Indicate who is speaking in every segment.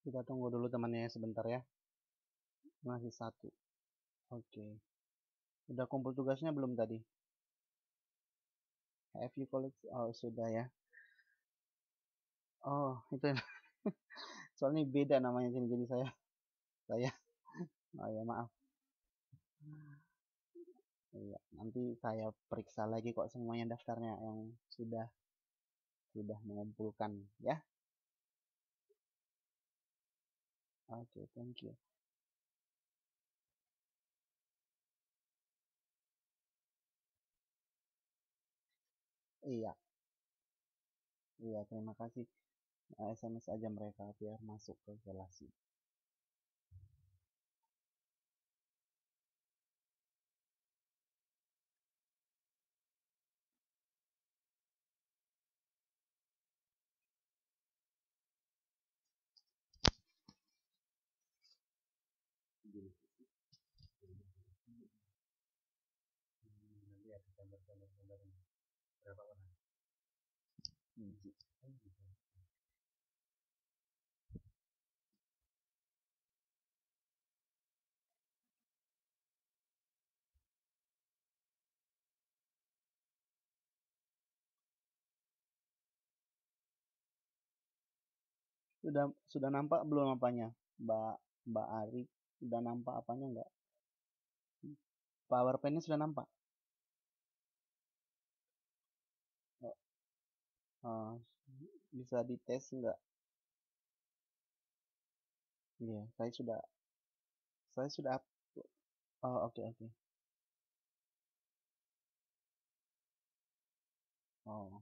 Speaker 1: kita tunggu dulu temannya ya, sebentar ya masih satu oke okay. udah kumpul tugasnya belum tadi have you collect oh sudah ya oh itu soalnya beda namanya sini jadi saya saya oh ya maaf iya nanti saya periksa lagi kok semuanya daftarnya yang sudah sudah mengumpulkan ya Okay, thank you. Iya. Iya, terima kasih. SMS eh, aja mereka biar masuk ke gelasi Sudah sudah nampak belum apanya? Mbak Mbak Ari sudah nampak apanya enggak? Power pen-nya sudah nampak? Oh. Uh, bisa dites enggak? Iya, yeah, saya sudah saya sudah up. Oh, oke okay, oke. Okay. Oh.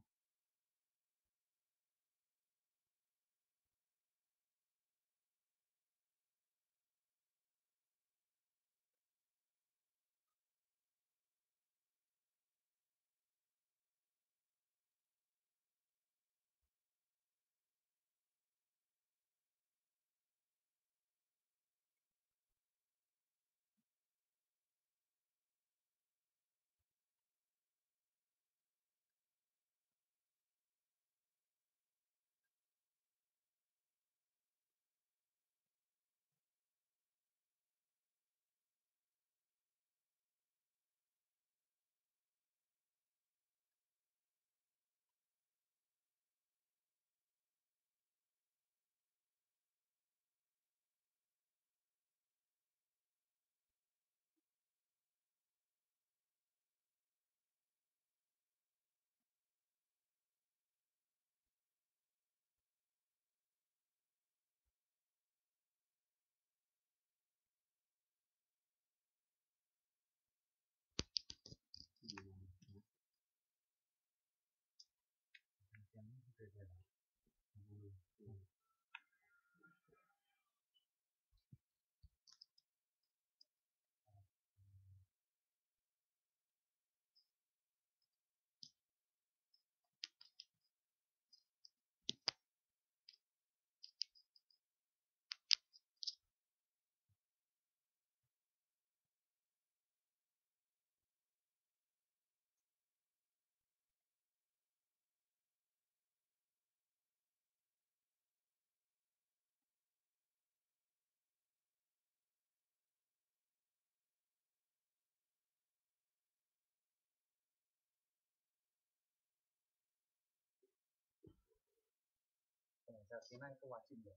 Speaker 1: sarjana itu wajib ya.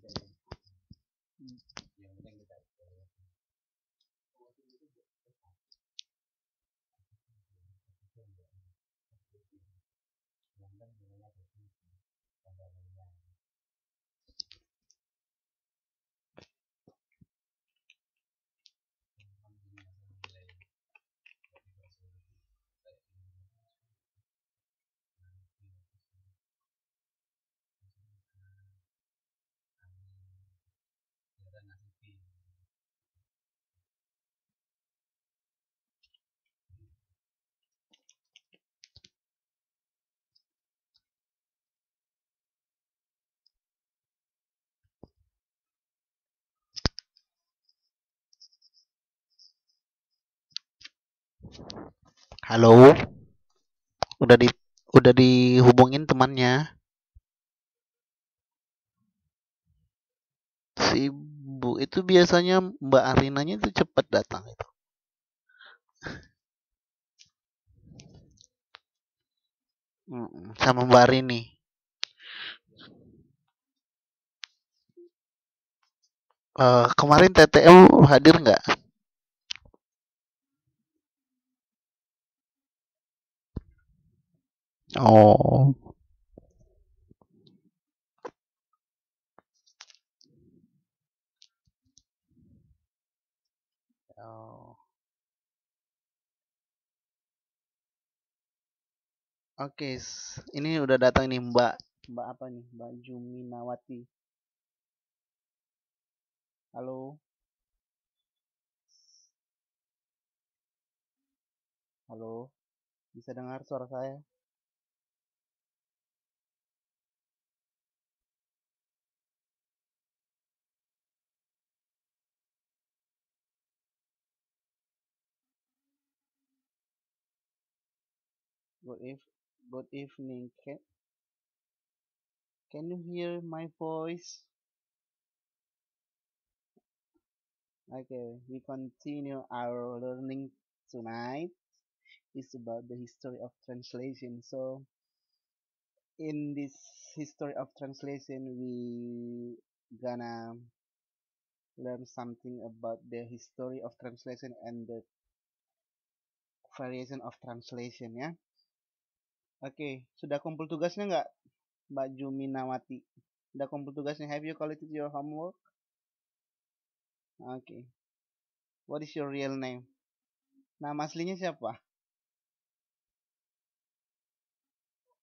Speaker 1: Jadi, hmm. Halo. Udah di udah dihubungin temannya. Si Bu itu biasanya Mbak Arinanya itu cepat datang itu. sama Mbak Arini. Uh, kemarin TTM hadir nggak? Oh. Oke, okay, ini udah datang nih Mbak. Mbak apa nih? Mbak Jumi Nawati. Halo. Halo. Bisa dengar suara saya? good if good evening can can you hear my voice okay we continue our learning tonight it's about the history of translation so in this history of translation we gonna learn something about the history of translation and the variation of translation yeah Oke, sudah kumpul tugasnya nggak, Mbak Juminawati? Sudah kumpul tugasnya? Have you collected your homework? Oke. What is your real name? Nama aslinya siapa?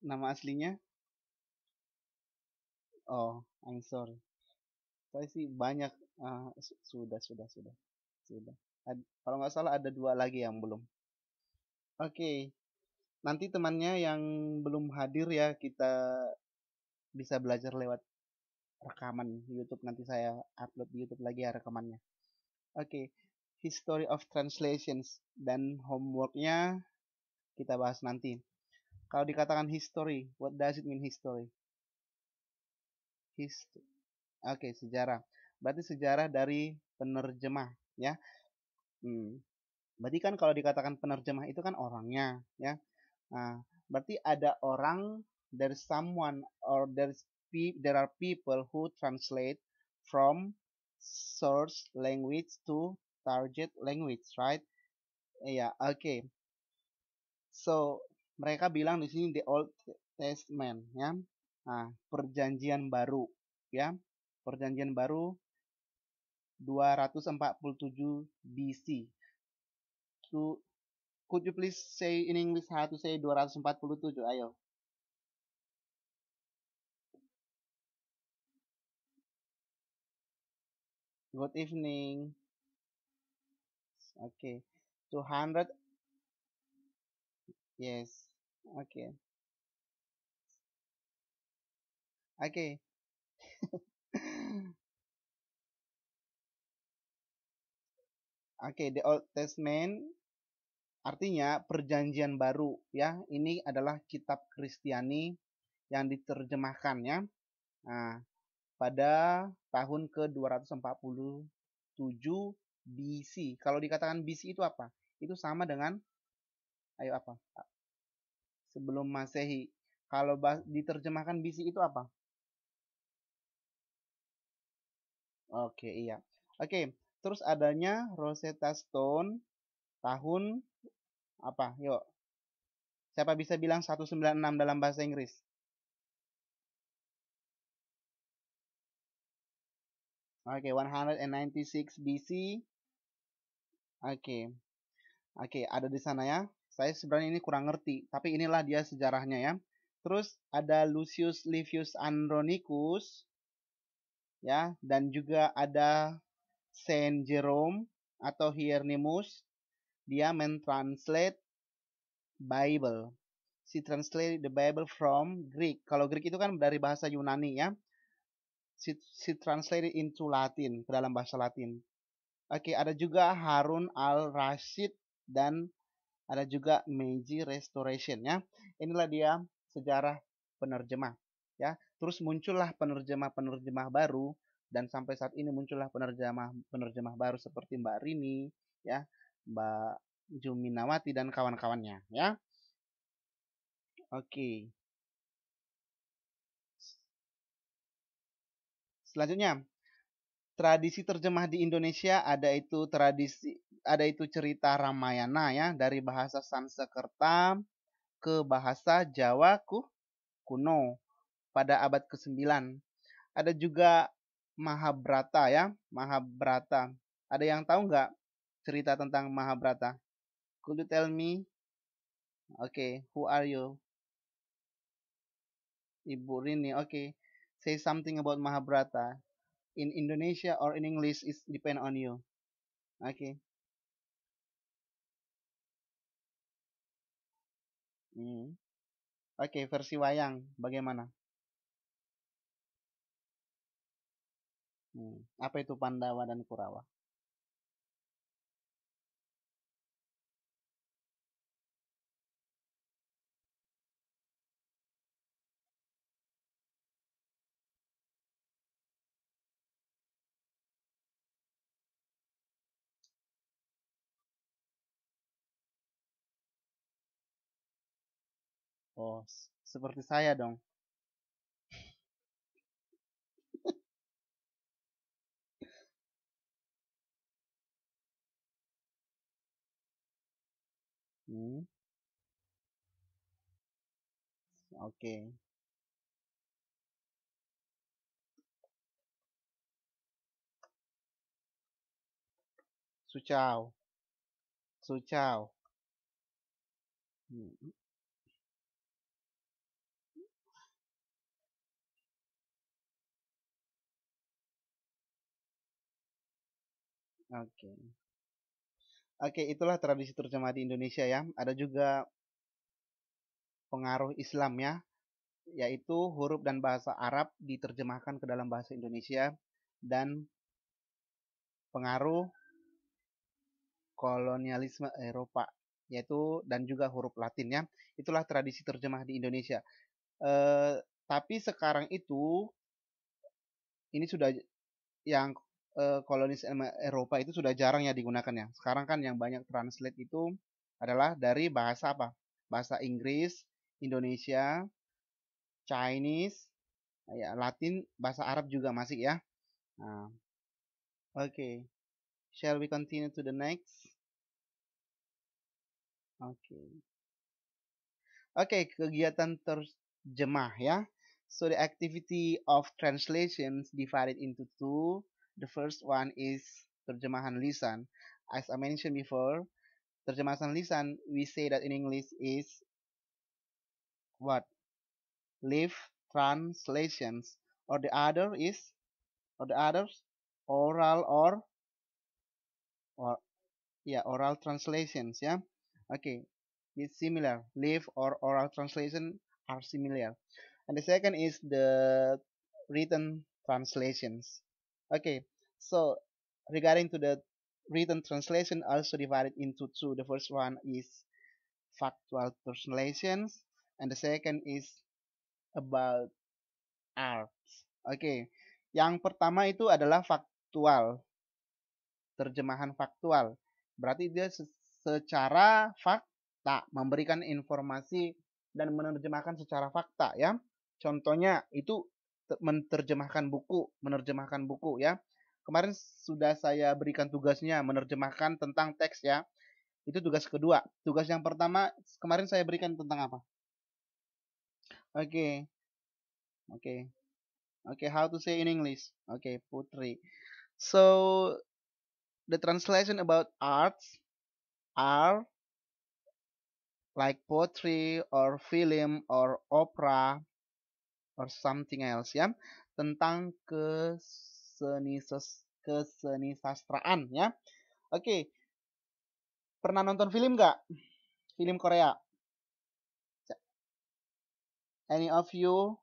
Speaker 1: Nama aslinya? Oh, I'm sorry. Saya sih banyak. Uh, sudah, sudah, sudah, sudah. Ad, kalau nggak salah ada dua lagi yang belum. Oke, okay nanti temannya yang belum hadir ya kita bisa belajar lewat rekaman YouTube nanti saya upload di YouTube lagi ya rekamannya. Oke, okay. History of Translations dan homeworknya kita bahas nanti. Kalau dikatakan history, what does it mean history? history Oke, okay, sejarah. Berarti sejarah dari penerjemah, ya. Hmm. Berarti kan kalau dikatakan penerjemah itu kan orangnya, ya Nah, berarti ada orang there's someone or there's pe there are people who translate from source language to target language, right? ya yeah, oke. Okay. So, mereka bilang di sini the Old Testament, ya. Nah, perjanjian baru, ya. Perjanjian baru 247 BC. Could you please say in English how to say 247? Ayo. Good evening. Okay. 200. Yes. Okay. Okay. okay, the Old Testament Artinya perjanjian baru ya. Ini adalah kitab Kristiani yang diterjemahkannya nah, pada tahun ke-247 BC. Kalau dikatakan BC itu apa? Itu sama dengan ayo apa? Sebelum Masehi. Kalau diterjemahkan BC itu apa? Oke, iya. Oke, terus adanya Rosetta Stone tahun apa? Yuk. Siapa bisa bilang 196 dalam bahasa Inggris? Oke, okay, 196 BC. Oke. Okay. Oke, okay, ada di sana ya. Saya sebenarnya ini kurang ngerti, tapi inilah dia sejarahnya ya. Terus ada Lucius Livius Andronicus ya dan juga ada Saint Jerome atau Hieronymus dia mentranslate Bible. si translate the Bible from Greek. Kalau Greek itu kan dari bahasa Yunani ya. si she translate into Latin, ke dalam bahasa Latin. Oke, okay, ada juga Harun al-Rashid dan ada juga Meiji Restoration ya. Inilah dia sejarah penerjemah ya. Terus muncullah penerjemah-penerjemah baru dan sampai saat ini muncullah penerjemah-penerjemah baru seperti Mbak Rini ya Mbak Juminawati dan kawan-kawannya ya. Oke. Selanjutnya, tradisi terjemah di Indonesia ada itu tradisi ada itu cerita Ramayana ya dari bahasa Sanskerta ke bahasa Jawa kuno pada abad ke-9. Ada juga Mahabharata ya, Mahabharata. Ada yang tahu nggak cerita tentang Mahabharata. Could you tell me? Okay, who are you? Ibu Rini. Okay, say something about Mahabharata in Indonesia or in English. It depend on you. Okay. Hmm. Oke, okay, versi wayang bagaimana? Hmm. Apa itu Pandawa dan Kurawa? bos. Oh, seperti saya dong. hmm. Oke. Okay. Suchao. Suchao. Hmm. Oke. Okay. Oke, okay, itulah tradisi terjemah di Indonesia ya. Ada juga pengaruh Islam ya, yaitu huruf dan bahasa Arab diterjemahkan ke dalam bahasa Indonesia dan pengaruh kolonialisme Eropa yaitu dan juga huruf Latin ya. Itulah tradisi terjemah di Indonesia. E, tapi sekarang itu ini sudah yang Eh, kolonis Eropa itu sudah jarang ya digunakan ya. Sekarang kan yang banyak translate itu adalah dari bahasa apa? Bahasa Inggris, Indonesia, Chinese, ya Latin, bahasa Arab juga masih ya. Nah. Oke. Okay. Shall we continue to the next? Oke. Okay. Oke, okay, kegiatan terjemah ya. So the activity of translations divided into two The first one is terjemahan lisan. As I mentioned before, terjemahan lisan, we say that in English is what? Live translations. Or the other is, or the others, oral or, or yeah, oral translations, yeah. Okay, it's similar. Live or oral translation are similar. And the second is the written translations. Okay, so regarding to the written translation, also divided into two. The first one is factual translations, and the second is about art. Oke, okay. yang pertama itu adalah faktual, terjemahan faktual. Berarti dia secara fakta memberikan informasi dan menerjemahkan secara fakta ya. Contohnya itu menerjemahkan buku, menerjemahkan buku ya. Kemarin sudah saya berikan tugasnya menerjemahkan tentang teks ya. Itu tugas kedua. Tugas yang pertama kemarin saya berikan tentang apa? Oke. Okay. Oke. Okay. Oke, okay, how to say in English. Oke, okay, Putri. So the translation about arts are like poetry or film or opera or something else ya tentang keseni keseni sastraan ya. Oke. Pernah nonton film gak Film Korea? Any of you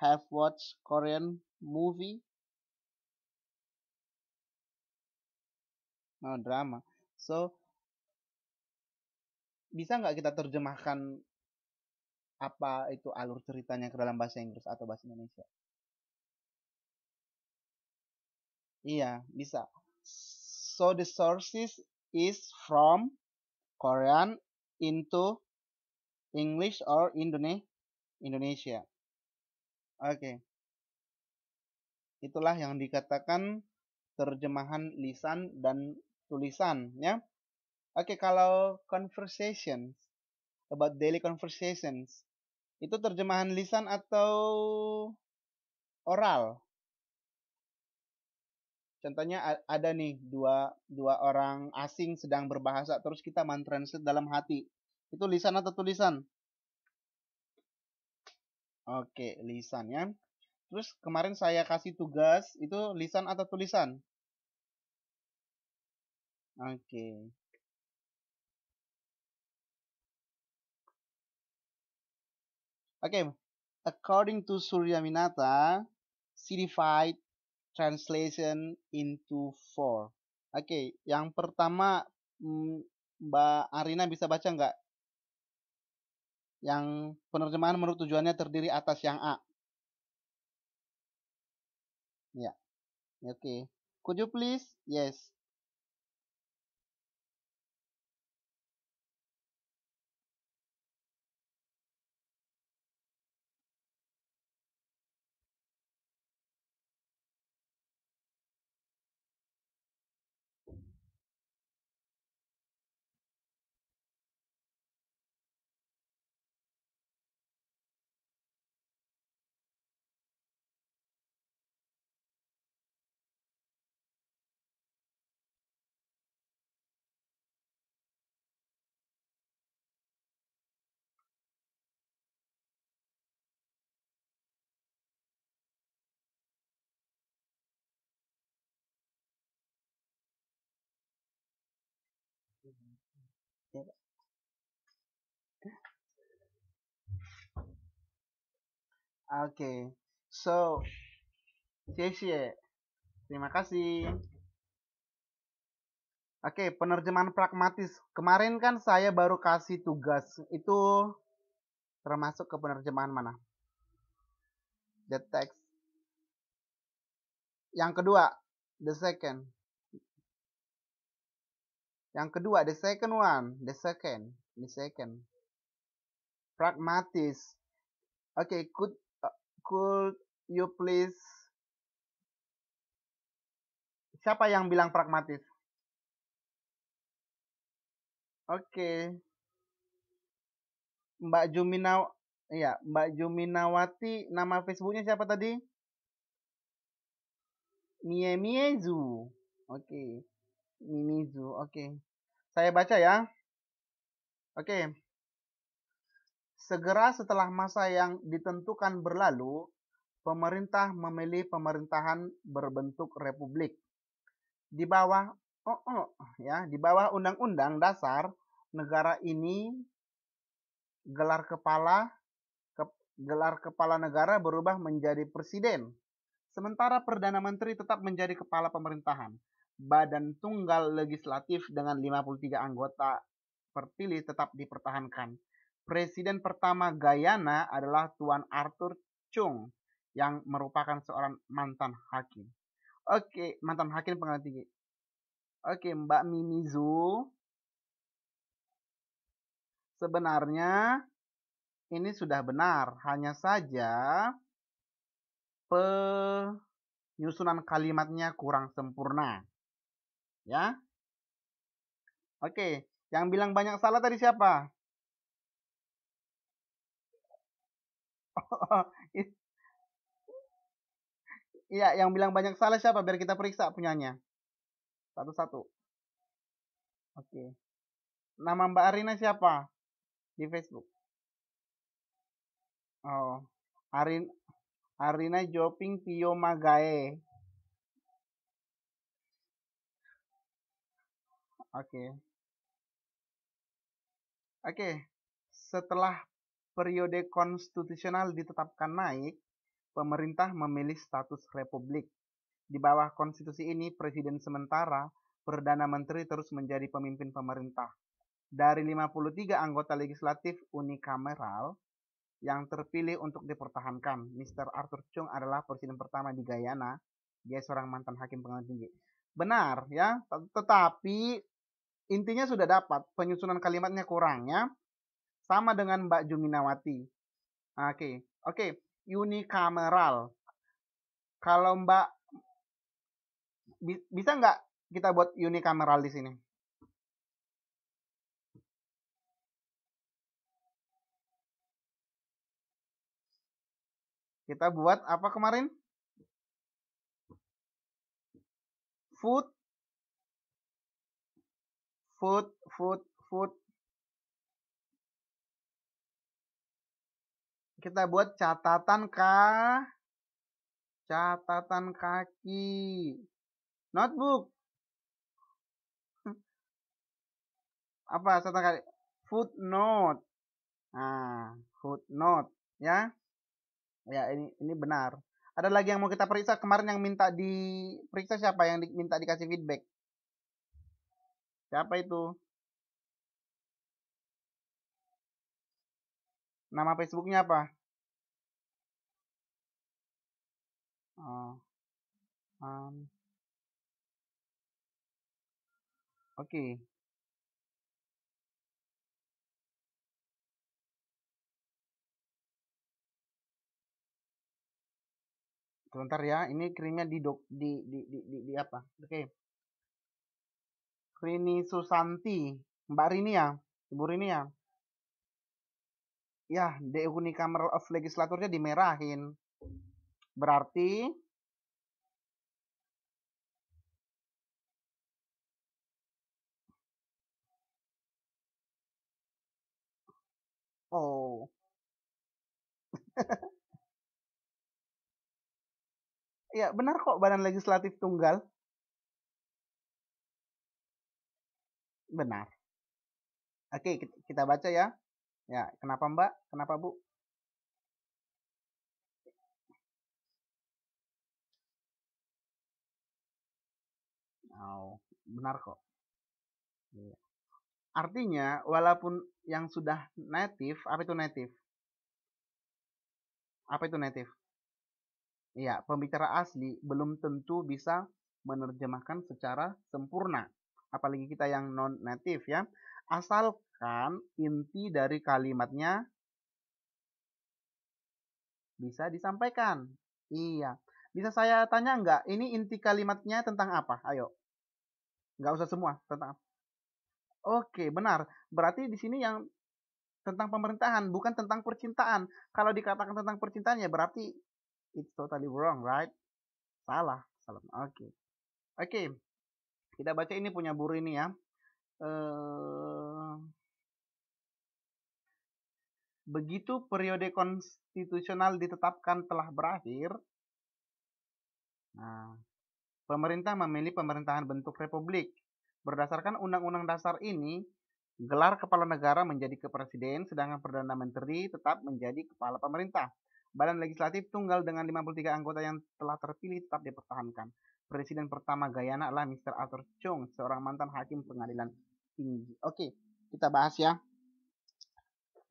Speaker 1: have watched Korean movie? No oh, drama. So bisa nggak kita terjemahkan apa itu alur ceritanya ke dalam bahasa Inggris atau bahasa Indonesia? Iya, bisa. So the sources is from Korean into English or Indonesia. Oke. Okay. Itulah yang dikatakan terjemahan lisan dan tulisan ya. Oke, okay, kalau conversations about daily conversations itu terjemahan lisan atau oral? Contohnya ada nih dua dua orang asing sedang berbahasa terus kita mentranslate dalam hati. Itu lisan atau tulisan? Oke, lisan ya. Terus kemarin saya kasih tugas itu lisan atau tulisan? Oke. Okay, according to Surya Minata, certified translation into four. Oke, okay, yang pertama mm, Mbak Arina bisa baca nggak? Yang penerjemahan menurut tujuannya terdiri atas yang A. Ya, yeah. oke. Okay. Could you please? Yes. Oke, okay. so Cie terima kasih. Oke, okay, penerjemahan pragmatis. Kemarin kan saya baru kasih tugas itu termasuk ke penerjemahan mana? The text. Yang kedua, the second. Yang kedua, the second one, the second, the second. Pragmatis. Okay, could uh, could you please Siapa yang bilang pragmatis? Oke. Okay. Mbak Jumina iya, Mbak Juminawati nama Facebooknya siapa tadi? Mie Miezu. Oke. Okay. Mimizu. Oke. Okay. Saya baca ya. Oke. Okay. Segera setelah masa yang ditentukan berlalu, pemerintah memilih pemerintahan berbentuk republik. Di bawah oh, oh ya, di bawah undang-undang dasar negara ini gelar kepala ke, gelar kepala negara berubah menjadi presiden. Sementara perdana menteri tetap menjadi kepala pemerintahan badan tunggal legislatif dengan 53 anggota terpilih tetap dipertahankan. Presiden pertama Guyana adalah Tuan Arthur Chung yang merupakan seorang mantan hakim. Oke, mantan hakim pengadilan tinggi. Oke, Mbak Mimizu. Sebenarnya ini sudah benar, hanya saja penyusunan kalimatnya kurang sempurna. Ya. Oke, yang bilang banyak salah tadi siapa? Iya, yang bilang banyak salah siapa? Biar kita periksa punyanya. Satu-satu. Oke. Nama Mbak Arina siapa? Di Facebook. Oh. Arin Arina Joping Pio Magae. Oke. Okay. Oke, okay. setelah periode konstitusional ditetapkan naik, pemerintah memilih status republik. Di bawah konstitusi ini, presiden sementara, perdana menteri terus menjadi pemimpin pemerintah. Dari 53 anggota legislatif unikameral yang terpilih untuk dipertahankan, Mr. Arthur Chung adalah presiden pertama di Guyana. Dia seorang mantan hakim pengadilan tinggi. Benar ya, tetapi Intinya sudah dapat, penyusunan kalimatnya kurangnya sama dengan Mbak Juminawati. Oke, okay. oke, okay. unicameral. Kalau Mbak bisa nggak kita buat unicameral di sini? Kita buat apa kemarin? Food food food food kita buat catatan k catatan kaki notebook apa catatan kaki footnote Ah, footnote ya ya ini ini benar ada lagi yang mau kita periksa kemarin yang minta diperiksa siapa yang di, minta dikasih feedback Siapa itu? Nama Facebooknya apa? Oh. Um. Oke. Okay. sebentar ya ini krimnya di dok di di di di, di apa oke okay. Rini Susanti, Mbak Rini ya, Ibu Rini ya. Ya, de unicameral of legislaturnya dimerahin. Berarti Oh. ya, benar kok badan legislatif tunggal. benar. Oke, kita baca ya. Ya, kenapa Mbak? Kenapa Bu? Oh, benar kok. Iya. Artinya, walaupun yang sudah native, apa itu native? Apa itu native? Iya, pembicara asli belum tentu bisa menerjemahkan secara sempurna apalagi kita yang non native ya asalkan inti dari kalimatnya bisa disampaikan iya bisa saya tanya enggak? ini inti kalimatnya tentang apa ayo Enggak usah semua tentang apa? oke benar berarti di sini yang tentang pemerintahan bukan tentang percintaan kalau dikatakan tentang percintaan ya berarti it's totally wrong right salah salah oke oke kita baca ini punya Buru ini ya. Eh, begitu periode konstitusional ditetapkan telah berakhir, nah, pemerintah memilih pemerintahan bentuk republik. Berdasarkan Undang-Undang Dasar ini, gelar kepala negara menjadi kepresiden, sedangkan perdana menteri tetap menjadi kepala pemerintah. Badan legislatif tunggal dengan 53 anggota yang telah terpilih tetap dipertahankan. Presiden pertama Guyana adalah Mr. Arthur Chung, seorang mantan hakim pengadilan tinggi. Oke, kita bahas ya.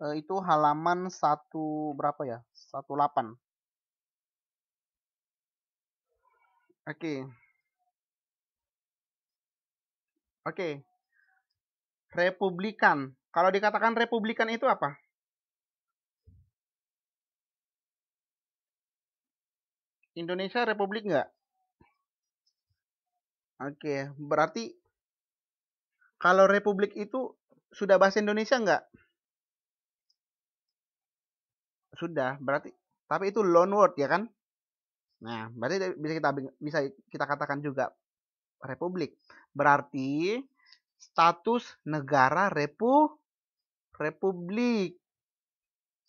Speaker 1: E, itu halaman 1 berapa ya? 18. Oke. Oke. Republikan. Kalau dikatakan republikan itu apa? Indonesia republik nggak? Oke, berarti kalau republik itu sudah bahasa Indonesia nggak? Sudah, berarti tapi itu loan word ya kan? Nah, berarti bisa kita bisa kita katakan juga republik. Berarti status negara repu republik.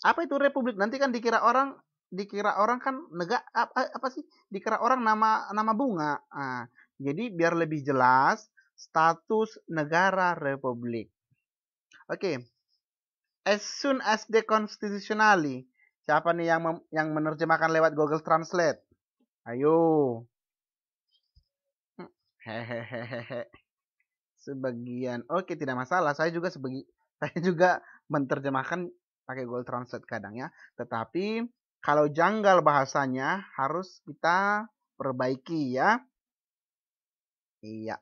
Speaker 1: Apa itu republik? Nanti kan dikira orang dikira orang kan negara apa, eh, apa sih? Dikira orang nama nama bunga. Nah, jadi biar lebih jelas status negara republik. Oke. Okay. As soon as the constitutionally. Siapa nih yang yang menerjemahkan lewat Google Translate? Ayo. Hmm, hehehehe. Sebagian. Oke, okay, tidak masalah. Saya juga sebagi saya juga menerjemahkan pakai Google Translate kadang ya. Tetapi kalau janggal bahasanya harus kita perbaiki ya. Iya.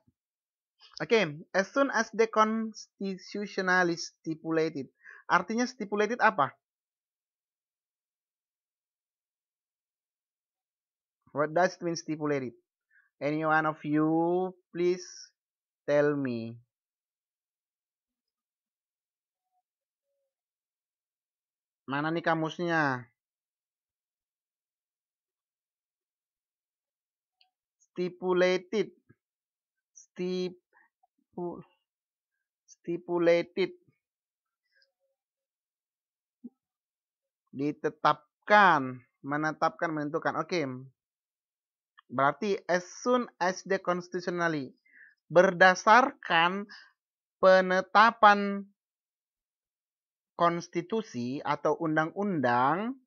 Speaker 1: Oke, okay. as soon as the constitutionally stipulated. Artinya stipulated apa? What does it mean stipulated? Any one of you, please tell me. Mana nih kamusnya? Stipulated stipulated ditetapkan menetapkan menentukan oke okay. berarti as soon as the constitutionally berdasarkan penetapan konstitusi atau undang-undang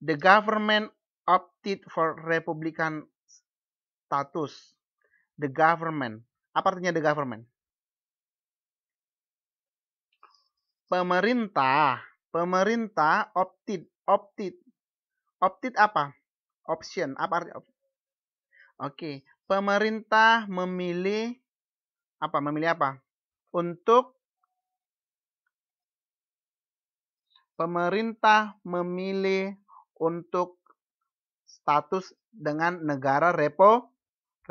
Speaker 1: the government opted for republican status the government. Apa artinya the government? Pemerintah, pemerintah opted, opted. Opted apa? Option, apa artinya? Oke, okay. pemerintah memilih apa? Memilih apa? Untuk pemerintah memilih untuk status dengan negara repo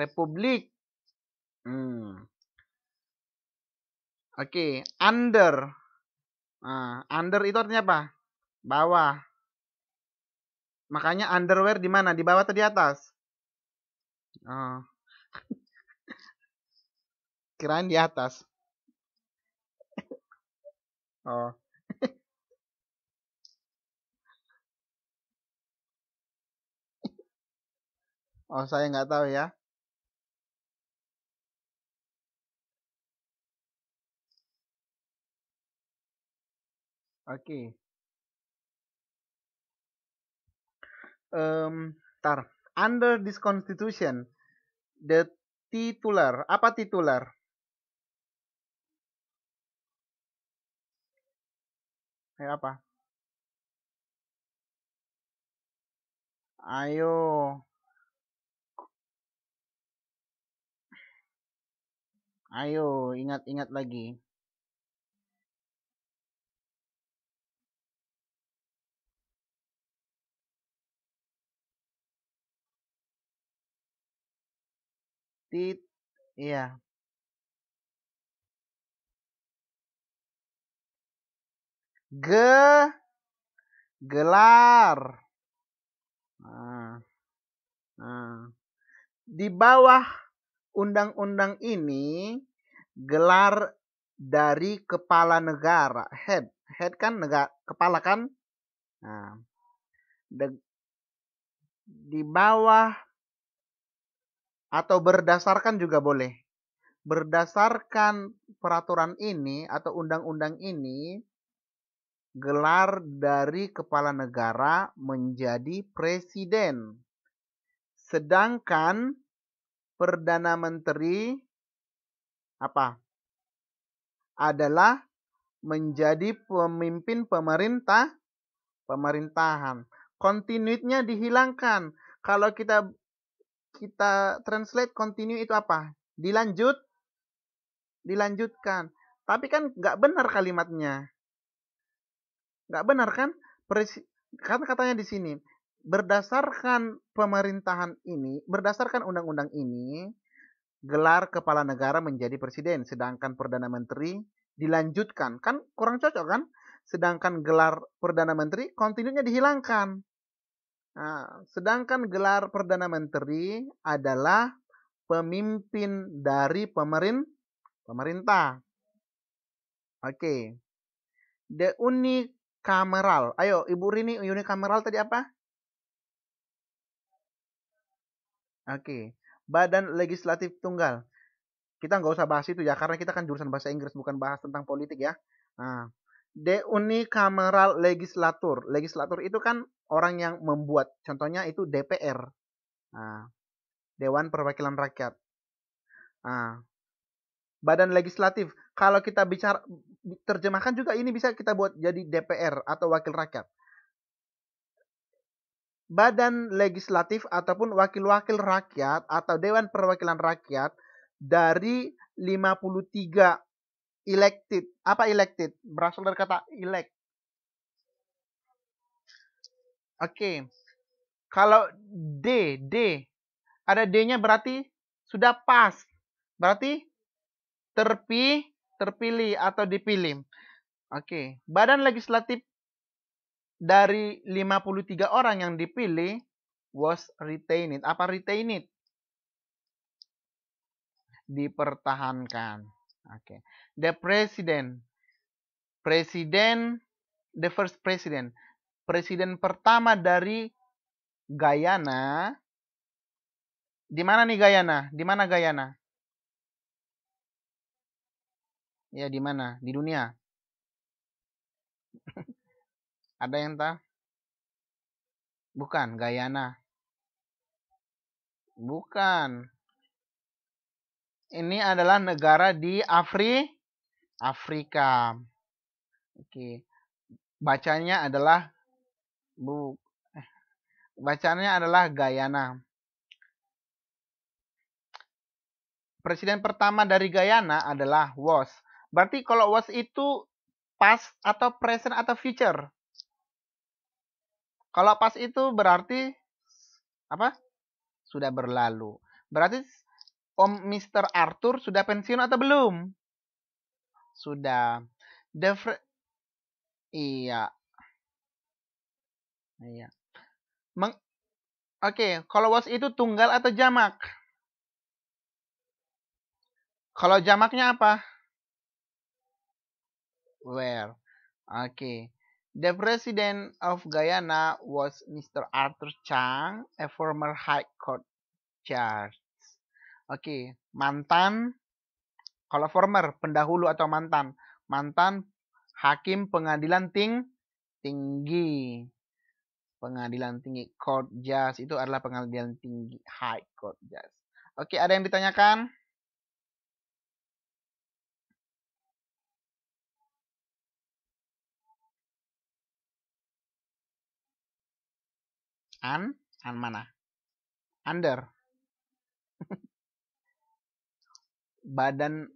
Speaker 1: republik. Hmm. Oke, okay. under. Nah, under itu artinya apa? Bawah. Makanya underwear di mana? Di bawah atau di atas? Oh. Kirain di atas. oh. oh, saya nggak tahu ya. Oke. Um, tar. Under this constitution, the titular. Apa titular? Eh, apa? Ayo. Ayo, ingat-ingat lagi. Tit, iya. Ge, gelar. Nah, nah. Di bawah undang-undang ini, gelar dari kepala negara, head, head kan negara, kepala kan. Nah, di bawah atau berdasarkan juga boleh. Berdasarkan peraturan ini atau undang-undang ini, gelar dari kepala negara menjadi presiden. Sedangkan perdana menteri apa? adalah menjadi pemimpin pemerintah pemerintahan. Kontinuitnya dihilangkan. Kalau kita kita translate continue itu apa? Dilanjut, dilanjutkan. Tapi kan nggak benar kalimatnya. Nggak benar kan? kan katanya di sini, berdasarkan pemerintahan ini, berdasarkan undang-undang ini, gelar kepala negara menjadi presiden, sedangkan perdana menteri dilanjutkan. Kan kurang cocok kan? Sedangkan gelar perdana menteri kontinunya dihilangkan. Nah, sedangkan gelar Perdana Menteri adalah pemimpin dari pemerin, pemerintah. Oke. Okay. The unicameral Ayo, Ibu Rini, unicameral tadi apa? Oke. Okay. Badan Legislatif Tunggal. Kita nggak usah bahas itu ya, karena kita kan jurusan bahasa Inggris, bukan bahas tentang politik ya. Nah, The unicameral legislatur. Legislatur itu kan orang yang membuat. Contohnya itu DPR. Nah, Dewan Perwakilan Rakyat. Nah, badan legislatif. Kalau kita bicara terjemahkan juga ini bisa kita buat jadi DPR atau wakil rakyat. Badan legislatif ataupun wakil-wakil rakyat atau dewan perwakilan rakyat dari 53 elected. Apa elected? Berasal dari kata elect. Oke. Okay. Kalau D, D. Ada D-nya berarti sudah pas. Berarti terpi, terpilih atau dipilih. Oke. Okay. Badan legislatif dari 53 orang yang dipilih was retained. Apa retained? Dipertahankan. Oke. Okay. The president. President, the first president presiden pertama dari Guyana. Di mana nih Guyana? Di mana Guyana? Ya, di mana? Di dunia. Ada yang tahu? Bukan, Guyana. Bukan. Ini adalah negara di Afri Afrika. Oke. Bacanya adalah Bu, bacaannya adalah Guyana. Presiden pertama dari Guyana adalah was. Berarti kalau was itu past atau present atau future. Kalau past itu berarti apa? Sudah berlalu. Berarti Om Mr. Arthur sudah pensiun atau belum? Sudah. The Iya, Iya. Oke, okay. kalau was itu tunggal atau jamak? Kalau jamaknya apa? Where? Oke. Okay. The president of Guyana was Mr. Arthur Chang, a former High Court judge. Oke, okay. mantan kalau former pendahulu atau mantan, mantan hakim pengadilan ting tinggi. Pengadilan Tinggi Court Judge itu adalah Pengadilan Tinggi High Court Judge. Oke, ada yang ditanyakan? An? An mana? Under. Badan.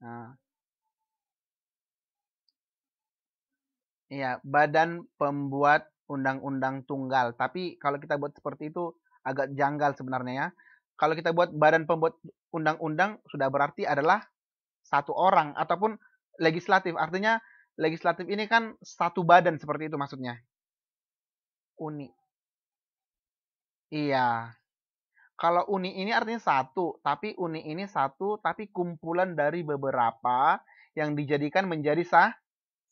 Speaker 1: Nah, Iya, badan pembuat undang-undang tunggal. Tapi kalau kita buat seperti itu agak janggal sebenarnya ya. Kalau kita buat badan pembuat undang-undang sudah berarti adalah satu orang ataupun legislatif. Artinya legislatif ini kan satu badan seperti itu maksudnya. Uni. Iya. Kalau uni ini artinya satu, tapi uni ini satu tapi kumpulan dari beberapa yang dijadikan menjadi sah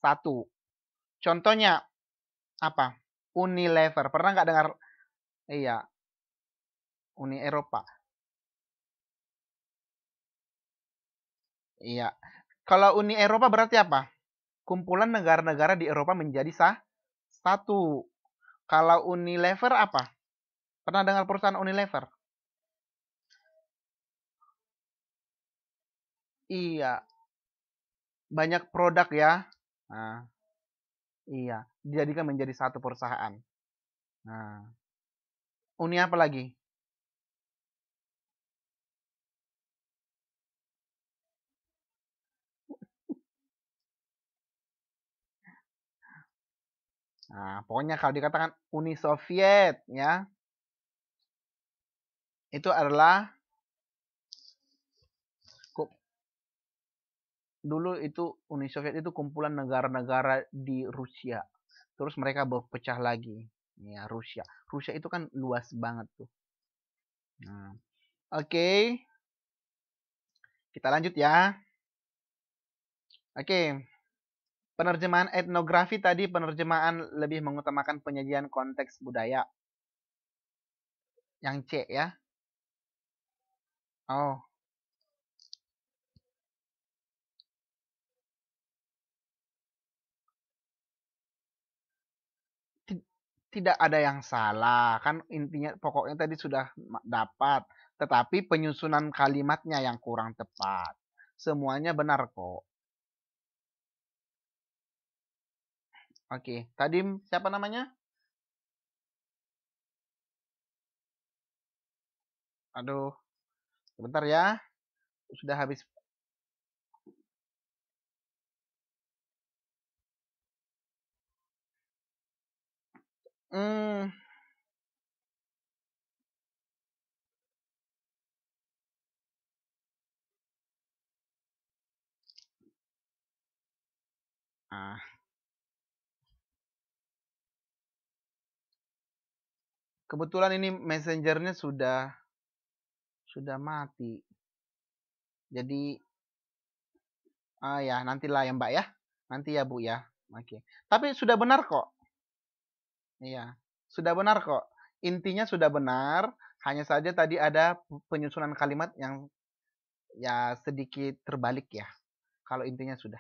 Speaker 1: satu. Contohnya apa? Unilever. Pernah nggak dengar? Iya. Uni Eropa. Iya. Kalau Uni Eropa berarti apa? Kumpulan negara-negara di Eropa menjadi sah satu. Kalau Unilever apa? Pernah dengar perusahaan Unilever? Iya. Banyak produk ya. Nah, Iya, dijadikan menjadi satu perusahaan. Nah, uni apa lagi? Nah, pokoknya kalau dikatakan Uni Soviet ya, itu adalah dulu itu Uni Soviet itu kumpulan negara-negara di Rusia. Terus mereka berpecah lagi. Ya, Rusia. Rusia itu kan luas banget tuh. Nah, oke. Okay. Kita lanjut ya. Oke. Okay. Penerjemahan etnografi tadi penerjemahan lebih mengutamakan penyajian konteks budaya. Yang C ya. Oh, tidak ada yang salah kan intinya pokoknya tadi sudah dapat tetapi penyusunan kalimatnya yang kurang tepat semuanya benar kok Oke, tadi siapa namanya? Aduh, sebentar ya. Sudah habis Hmm, Ah. Kebetulan ini messengernya sudah sudah mati. Jadi ah ya nantilah ya Mbak ya. Nanti ya Bu ya. Oke. Tapi sudah benar kok. Iya, sudah benar kok. Intinya sudah benar, hanya saja tadi ada penyusunan kalimat yang ya sedikit terbalik ya. Kalau intinya sudah.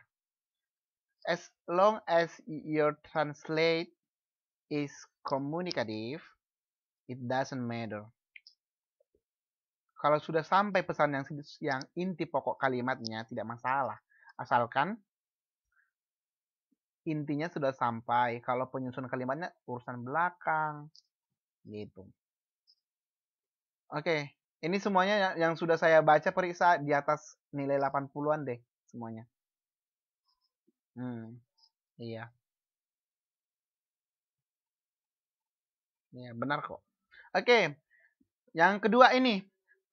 Speaker 1: As long as your translate is communicative, it doesn't matter. Kalau sudah sampai pesan yang yang inti pokok kalimatnya tidak masalah, asalkan intinya sudah sampai. Kalau penyusun kalimatnya urusan belakang gitu. Oke, ini semuanya ya, yang sudah saya baca periksa di atas nilai 80-an deh semuanya. Hmm. Iya. Iya, benar kok. Oke. Yang kedua ini,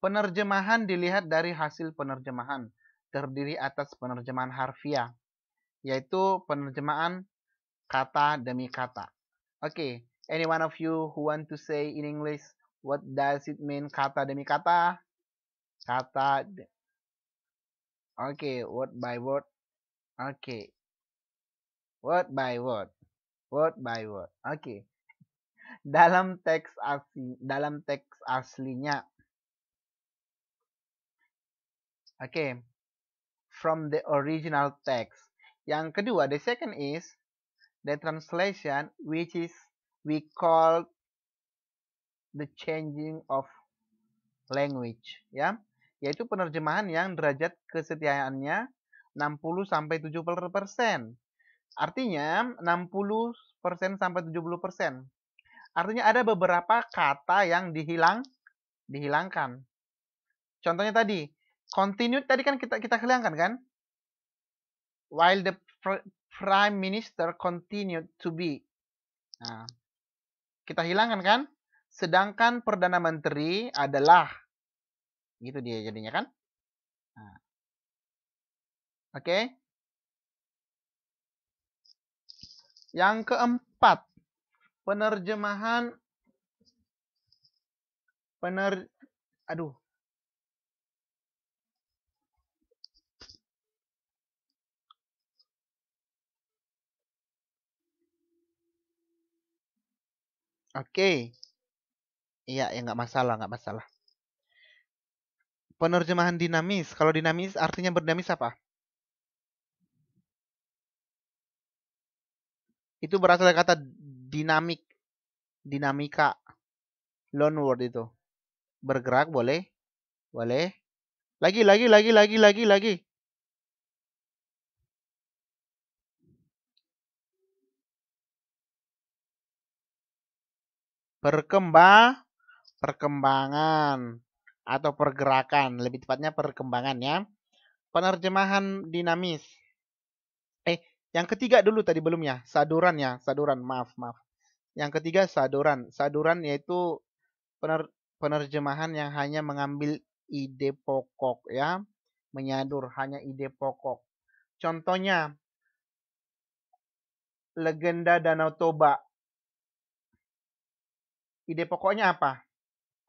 Speaker 1: penerjemahan dilihat dari hasil penerjemahan, terdiri atas penerjemahan harfiah yaitu penerjemahan kata demi kata. Oke, okay, any one of you who want to say in English what does it mean kata demi kata? Kata de Oke, okay, word by word. Oke. Okay. Word by word. Word by word. Oke. Okay. Dalam teks asli, dalam teks aslinya. Oke. Okay. From the original text. Yang kedua, the second is the translation which is we call the changing of language ya yaitu penerjemahan yang derajat kesetiaannya 60 sampai 70 persen artinya 60 persen sampai 70 persen artinya ada beberapa kata yang dihilang dihilangkan contohnya tadi continued tadi kan kita kita hilangkan kan while the pr prime minister continued to be. Nah, kita hilangkan kan? Sedangkan perdana menteri adalah gitu dia jadinya kan? Nah. Oke. Okay. Yang keempat, penerjemahan pener aduh Oke. Iya, ya nggak masalah, nggak masalah. Penerjemahan dinamis. Kalau dinamis artinya berdinamis apa? Itu berasal dari kata dinamik, dinamika, loan word itu. Bergerak boleh, boleh. Lagi, lagi, lagi, lagi, lagi, lagi. berkembang perkembangan atau pergerakan, lebih tepatnya perkembangan ya. Penerjemahan dinamis. Eh, yang ketiga dulu tadi belum ya, saduran ya, saduran, maaf, maaf. Yang ketiga saduran. Saduran yaitu pener penerjemahan yang hanya mengambil ide pokok ya, menyadur hanya ide pokok. Contohnya legenda Danau Toba ide pokoknya apa?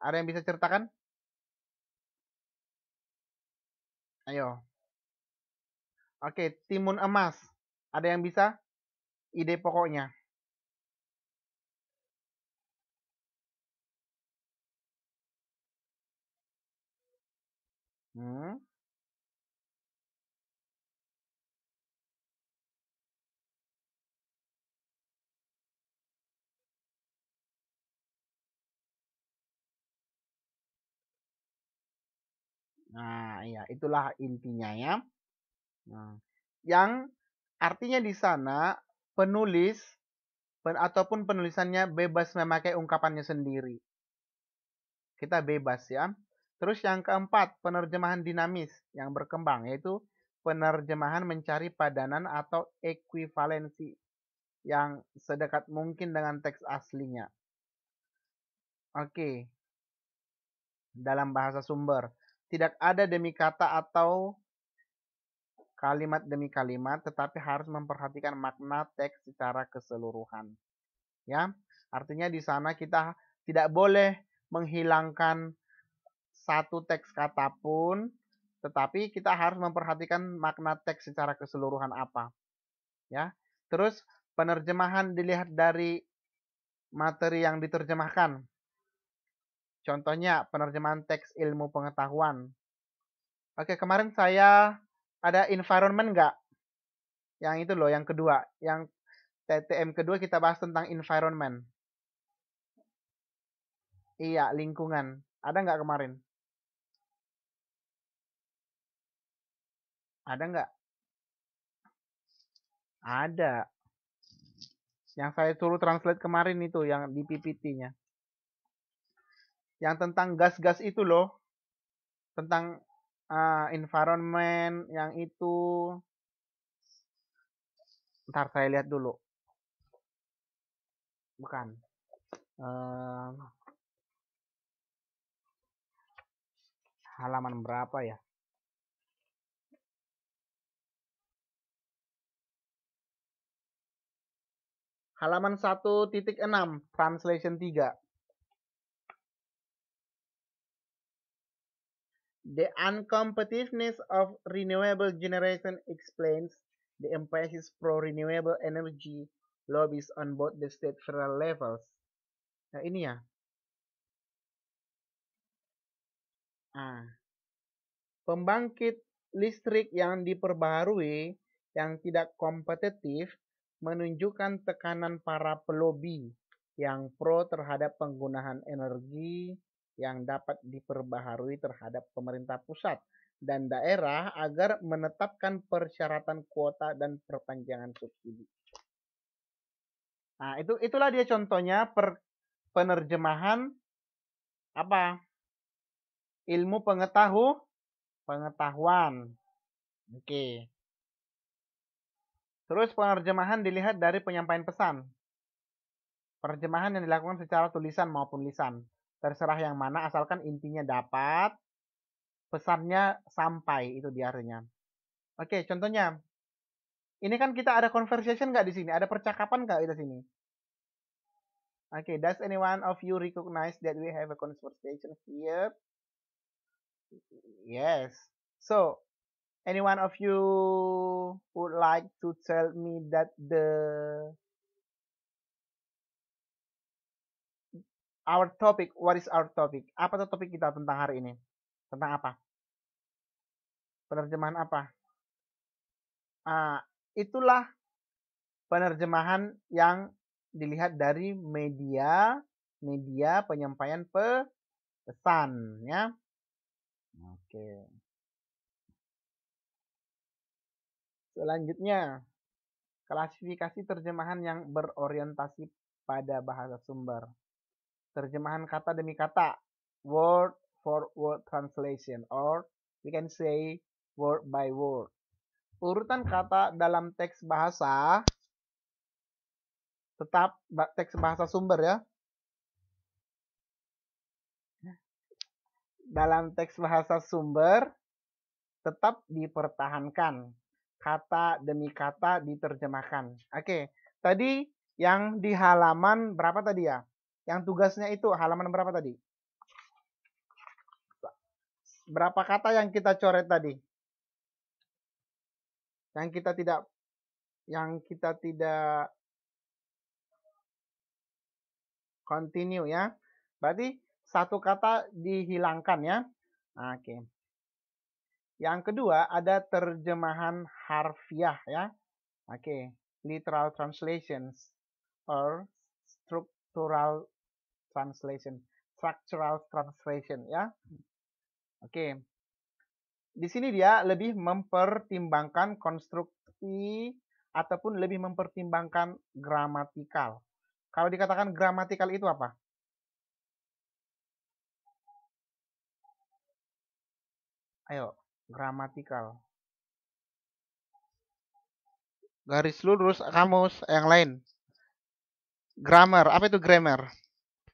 Speaker 1: Ada yang bisa ceritakan? Ayo. Oke, timun emas. Ada yang bisa? Ide pokoknya. Hmm. Nah, ya itulah intinya ya. Nah, yang artinya di sana penulis pen, ataupun penulisannya bebas memakai ungkapannya sendiri. Kita bebas ya. Terus yang keempat, penerjemahan dinamis yang berkembang yaitu penerjemahan mencari padanan atau ekuivalensi yang sedekat mungkin dengan teks aslinya. Oke. Dalam bahasa sumber tidak ada demi kata atau kalimat demi kalimat, tetapi harus memperhatikan makna teks secara keseluruhan. Ya, artinya di sana kita tidak boleh menghilangkan satu teks kata pun, tetapi kita harus memperhatikan makna teks secara keseluruhan apa. Ya. Terus penerjemahan dilihat dari materi yang diterjemahkan. Contohnya penerjemahan teks ilmu pengetahuan. Oke, kemarin saya ada environment nggak? Yang itu loh, yang kedua. Yang TTM kedua kita bahas tentang environment. Iya, lingkungan. Ada nggak kemarin? Ada nggak? Ada. Yang saya suruh translate kemarin itu, yang di PPT-nya yang tentang gas-gas itu loh tentang uh, environment yang itu ntar saya lihat dulu bukan uh, halaman berapa ya halaman 1.6 translation 3 The uncompetitiveness of renewable generation explains the emphasis pro-renewable energy lobbies on both the state federal levels. Nah, ini ya. ah pembangkit listrik yang diperbaharui yang tidak kompetitif menunjukkan tekanan para pelobi yang pro terhadap penggunaan energi yang dapat diperbaharui terhadap pemerintah pusat dan daerah agar menetapkan persyaratan kuota dan perpanjangan subsidi. Nah, itu itulah dia contohnya per, penerjemahan apa? Ilmu pengetahu pengetahuan. Oke. Okay. Terus penerjemahan dilihat dari penyampaian pesan. Penerjemahan yang dilakukan secara tulisan maupun lisan terserah yang mana asalkan intinya dapat pesannya sampai itu dia artinya oke contohnya ini kan kita ada conversation nggak di sini ada percakapan nggak di sini oke does anyone of you recognize that we have a conversation here yes so anyone of you would like to tell me that the Our topic, what is our topic? Apa tuh topik kita tentang hari ini? Tentang apa? Penerjemahan apa? Uh, itulah penerjemahan yang dilihat dari media media penyampaian pesan ya. Oke. Selanjutnya klasifikasi terjemahan yang berorientasi pada bahasa sumber terjemahan kata demi kata, word for word translation, or we can say word by word. Urutan kata dalam teks bahasa tetap teks bahasa sumber ya. Dalam teks bahasa sumber tetap dipertahankan. Kata demi kata diterjemahkan. Oke, tadi yang di halaman berapa tadi ya? Yang tugasnya itu halaman berapa tadi? Berapa kata yang kita coret tadi? Yang kita tidak yang kita tidak continue ya. Berarti satu kata dihilangkan ya. Oke. Okay. Yang kedua ada terjemahan harfiah ya. Oke, okay. literal translations or structural translation, structural translation ya. Oke. Okay. Di sini dia lebih mempertimbangkan konstruksi ataupun lebih mempertimbangkan gramatikal. Kalau dikatakan gramatikal itu apa? Ayo, gramatikal. Garis lurus kamus yang lain. Grammar, apa itu grammar?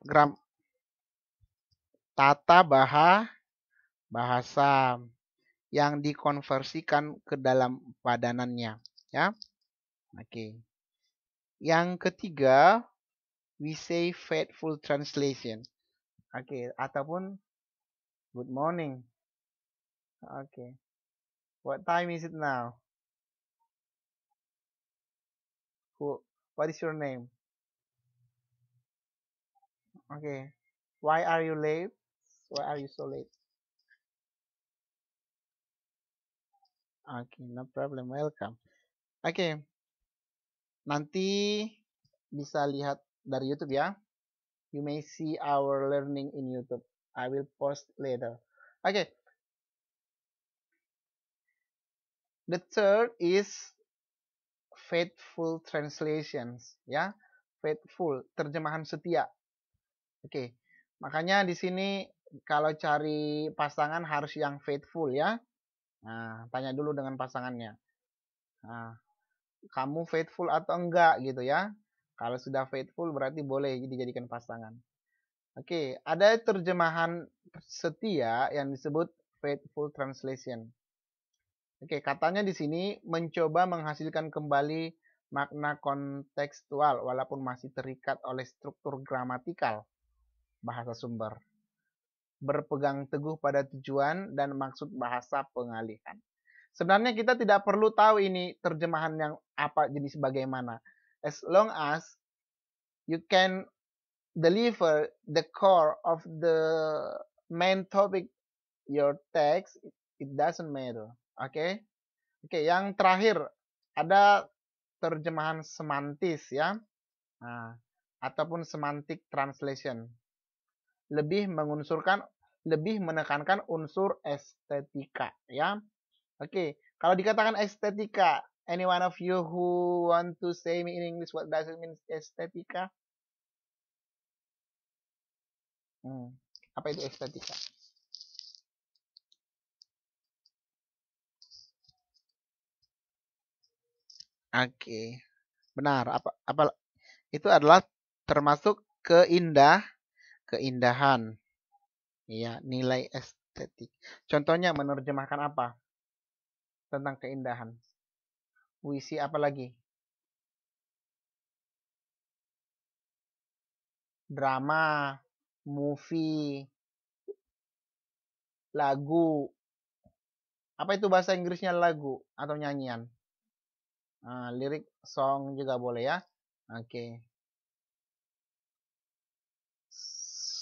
Speaker 1: gram tata baha bahasa yang dikonversikan ke dalam padanannya ya oke okay. yang ketiga we say faithful translation oke okay. ataupun good morning oke okay. what time is it now who what is your name Oke. Okay. Why are you late? Why are you so late? Oke, okay, no problem. Welcome. Oke. Okay. Nanti bisa lihat dari YouTube ya. You may see our learning in YouTube. I will post later. Oke. Okay. The third is faithful translations, ya. Faithful, terjemahan setia. Oke. Makanya di sini kalau cari pasangan harus yang faithful ya. Nah, tanya dulu dengan pasangannya. Nah, kamu faithful atau enggak gitu ya. Kalau sudah faithful berarti boleh dijadikan pasangan. Oke, ada terjemahan setia yang disebut faithful translation. Oke, katanya di sini mencoba menghasilkan kembali makna kontekstual walaupun masih terikat oleh struktur gramatikal bahasa sumber. Berpegang teguh pada tujuan dan maksud bahasa pengalihan. Sebenarnya kita tidak perlu tahu ini terjemahan yang apa jenis bagaimana. As long as you can deliver the core of the main topic your text, it doesn't matter. Oke? Okay? Oke, okay, yang terakhir ada terjemahan semantis ya. Nah, ataupun semantik translation lebih mengunsurkan lebih menekankan unsur estetika ya. Oke, okay. kalau dikatakan estetika, any one of you who want to say me in English what does it mean estetika? Hmm. Apa itu estetika? Oke. Okay. Benar, apa apa itu adalah termasuk keindah keindahan, ya nilai estetik. Contohnya menerjemahkan apa tentang keindahan? Puisi apa lagi? Drama, movie, lagu. Apa itu bahasa Inggrisnya lagu atau nyanyian? Nah, lirik song juga boleh ya. Oke. Okay.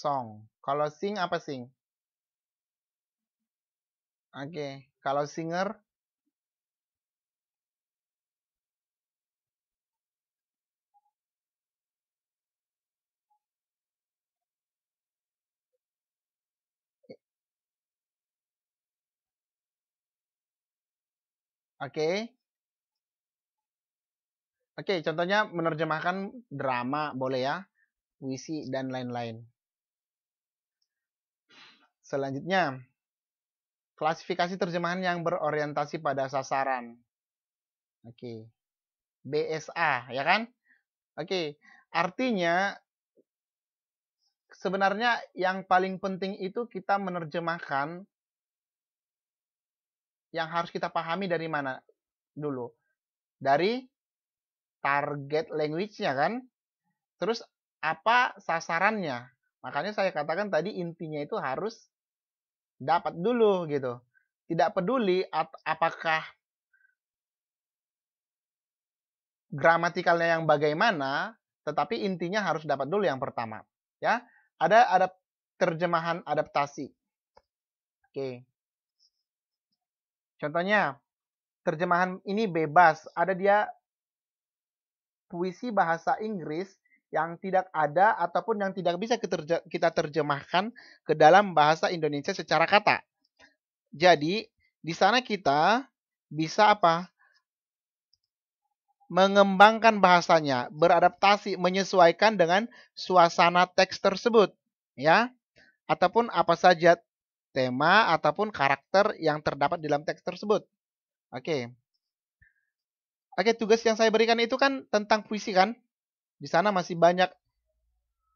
Speaker 1: song. Kalau sing apa sing? Oke, okay. kalau singer Oke. Okay. Oke, okay, contohnya menerjemahkan drama boleh ya, puisi dan lain-lain. Selanjutnya, klasifikasi terjemahan yang berorientasi pada sasaran. Oke. BSA, ya kan? Oke. Artinya sebenarnya yang paling penting itu kita menerjemahkan yang harus kita pahami dari mana dulu? Dari target language-nya kan? Terus apa sasarannya? Makanya saya katakan tadi intinya itu harus dapat dulu gitu. Tidak peduli apakah gramatikalnya yang bagaimana, tetapi intinya harus dapat dulu yang pertama. Ya, ada ada terjemahan adaptasi. Oke. Contohnya, terjemahan ini bebas. Ada dia puisi bahasa Inggris yang tidak ada ataupun yang tidak bisa kita terjemahkan ke dalam bahasa Indonesia secara kata. Jadi, di sana kita bisa apa? Mengembangkan bahasanya, beradaptasi, menyesuaikan dengan suasana teks tersebut, ya. Ataupun apa saja tema ataupun karakter yang terdapat dalam teks tersebut. Oke. Oke, tugas yang saya berikan itu kan tentang puisi kan? Di sana masih banyak.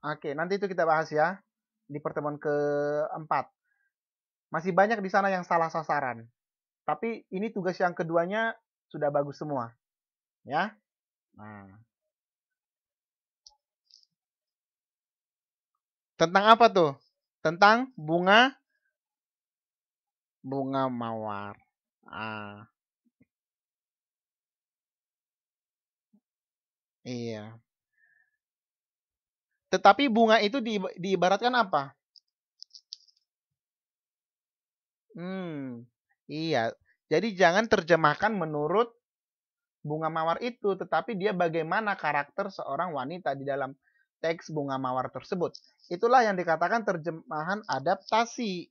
Speaker 1: Oke, nanti itu kita bahas ya di pertemuan keempat. Masih banyak di sana yang salah sasaran. Tapi ini tugas yang keduanya sudah bagus semua. Ya. Nah. Tentang apa tuh? Tentang bunga bunga mawar. Ah. Iya. Tetapi bunga itu di, diibaratkan apa? Hmm, iya. Jadi jangan terjemahkan menurut bunga mawar itu, tetapi dia bagaimana karakter seorang wanita di dalam teks bunga mawar tersebut. Itulah yang dikatakan terjemahan adaptasi.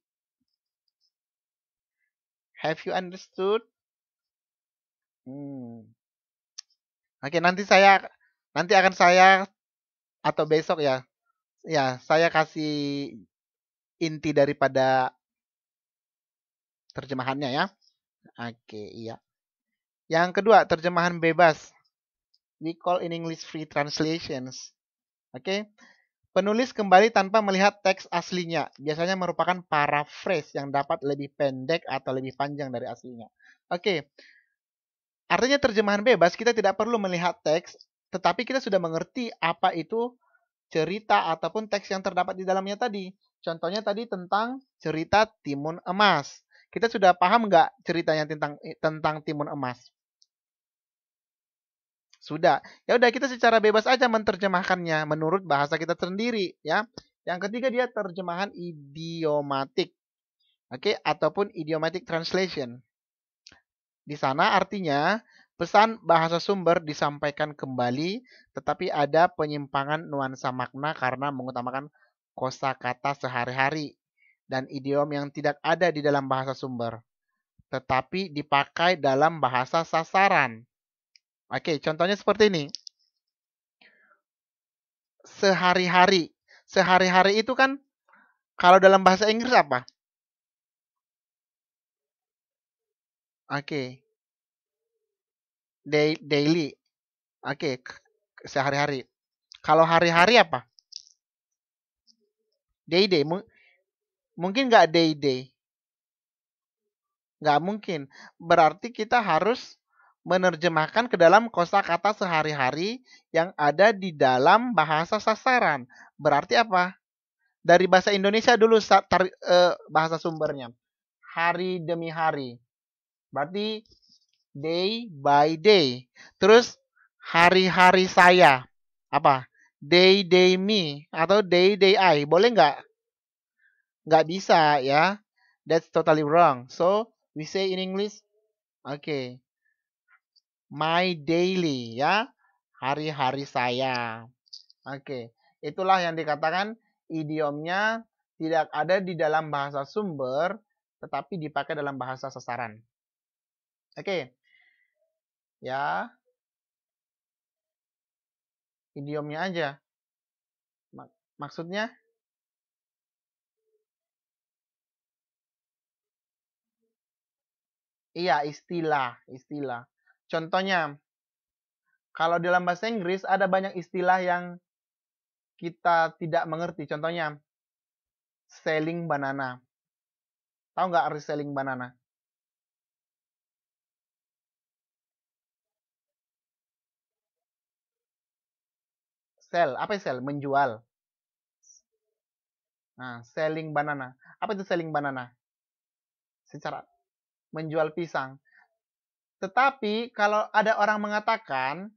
Speaker 1: Have you understood? Hmm. Oke, nanti saya nanti akan saya atau besok ya. Ya, saya kasih inti daripada terjemahannya ya. Oke, iya. Yang kedua, terjemahan bebas. We call in English free translations. Oke. Penulis kembali tanpa melihat teks aslinya, biasanya merupakan paraphrase yang dapat lebih pendek atau lebih panjang dari aslinya. Oke. Artinya terjemahan bebas kita tidak perlu melihat teks tetapi kita sudah mengerti apa itu cerita ataupun teks yang terdapat di dalamnya tadi. Contohnya tadi tentang cerita timun emas. Kita sudah paham nggak ceritanya tentang eh, tentang timun emas? Sudah. Ya udah kita secara bebas aja menerjemahkannya menurut bahasa kita sendiri, ya. Yang ketiga dia terjemahan idiomatik. Oke, okay? ataupun idiomatic translation. Di sana artinya Pesan bahasa sumber disampaikan kembali, tetapi ada penyimpangan nuansa makna karena mengutamakan kosa kata sehari-hari dan idiom yang tidak ada di dalam bahasa sumber, tetapi dipakai dalam bahasa sasaran. Oke, contohnya seperti ini. Sehari-hari. Sehari-hari itu kan kalau dalam bahasa Inggris apa? Oke. Day, daily. Oke, okay. sehari-hari. Kalau hari-hari apa? Day day. mungkin nggak day day. Nggak mungkin. Berarti kita harus menerjemahkan ke dalam kosa kata sehari-hari yang ada di dalam bahasa sasaran. Berarti apa? Dari bahasa Indonesia dulu eh, bahasa sumbernya. Hari demi hari. Berarti day by day. Terus hari-hari saya apa? Day day me atau day day I. Boleh nggak? Nggak bisa ya. That's totally wrong. So we say in English, okay, my daily ya, hari-hari saya. Oke, okay. itulah yang dikatakan idiomnya tidak ada di dalam bahasa sumber, tetapi dipakai dalam bahasa sasaran. Oke, okay ya idiomnya aja. Mak maksudnya Iya, istilah, istilah. Contohnya, kalau dalam bahasa Inggris ada banyak istilah yang kita tidak mengerti. Contohnya, selling banana. Tahu nggak reselling banana? Sell. Apa ya sell? Menjual. Nah, selling banana. Apa itu selling banana? Secara menjual pisang. Tetapi kalau ada orang mengatakan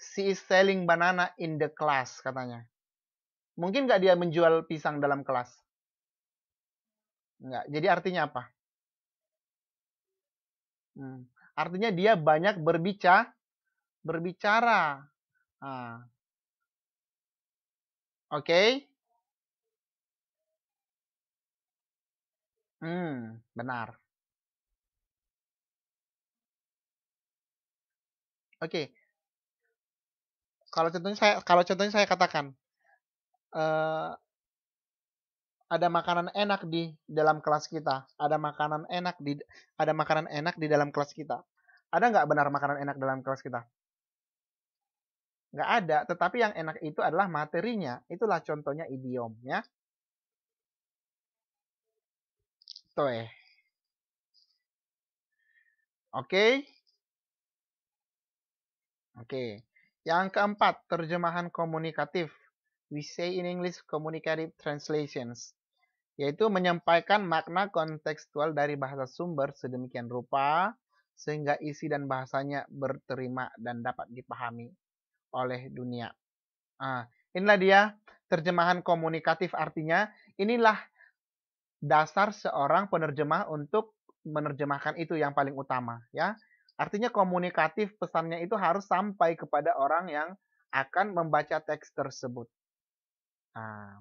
Speaker 1: she is selling banana in the class katanya. Mungkin nggak dia menjual pisang dalam kelas? Nggak. Jadi artinya apa? Hmm. Artinya dia banyak berbicara, berbicara Ah. Oke. Okay. Hmm, benar. Oke. Okay. Kalau contohnya saya kalau contohnya saya katakan uh, ada makanan enak di dalam kelas kita, ada makanan enak di ada makanan enak di dalam kelas kita. Ada nggak benar makanan enak dalam kelas kita? nggak ada. Tetapi yang enak itu adalah materinya. Itulah contohnya idiomnya. ya Oke. eh Oke. oke Yang keempat, terjemahan komunikatif. We say in English communicative translations, yaitu menyampaikan makna kontekstual dari bahasa sumber sedemikian rupa sehingga isi dan bahasanya berterima dan dapat dipahami oleh dunia. Ah, inilah dia terjemahan komunikatif artinya inilah dasar seorang penerjemah untuk menerjemahkan itu yang paling utama ya. Artinya komunikatif pesannya itu harus sampai kepada orang yang akan membaca teks tersebut. Nah,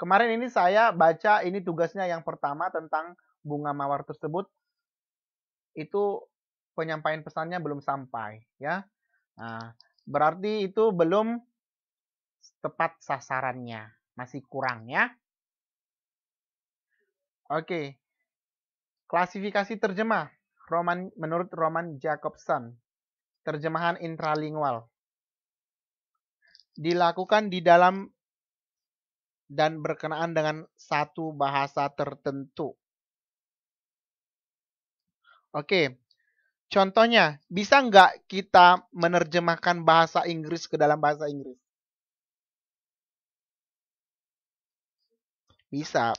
Speaker 1: kemarin ini saya baca ini tugasnya yang pertama tentang bunga mawar tersebut itu penyampaian pesannya belum sampai ya. Nah, berarti itu belum tepat sasarannya, masih kurang ya. Oke. Klasifikasi terjemah Roman menurut Roman Jacobson. Terjemahan intralingual dilakukan di dalam dan berkenaan dengan satu bahasa tertentu. Oke, Contohnya, bisa nggak kita menerjemahkan bahasa Inggris ke dalam bahasa Inggris? Bisa.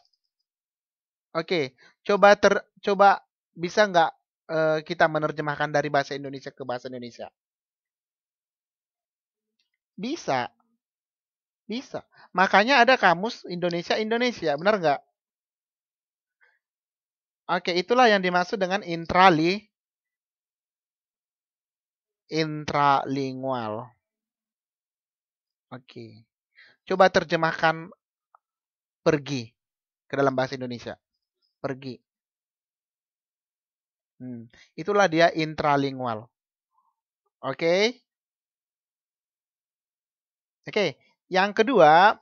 Speaker 1: Oke, coba ter coba bisa nggak uh, kita menerjemahkan dari bahasa Indonesia ke bahasa Indonesia? Bisa. Bisa. Makanya ada kamus Indonesia Indonesia, benar nggak? Oke, itulah yang dimaksud dengan intrali intralingual. Oke. Coba terjemahkan pergi ke dalam bahasa Indonesia. Pergi. Hmm, itulah dia intralingual. Oke. Oke, yang kedua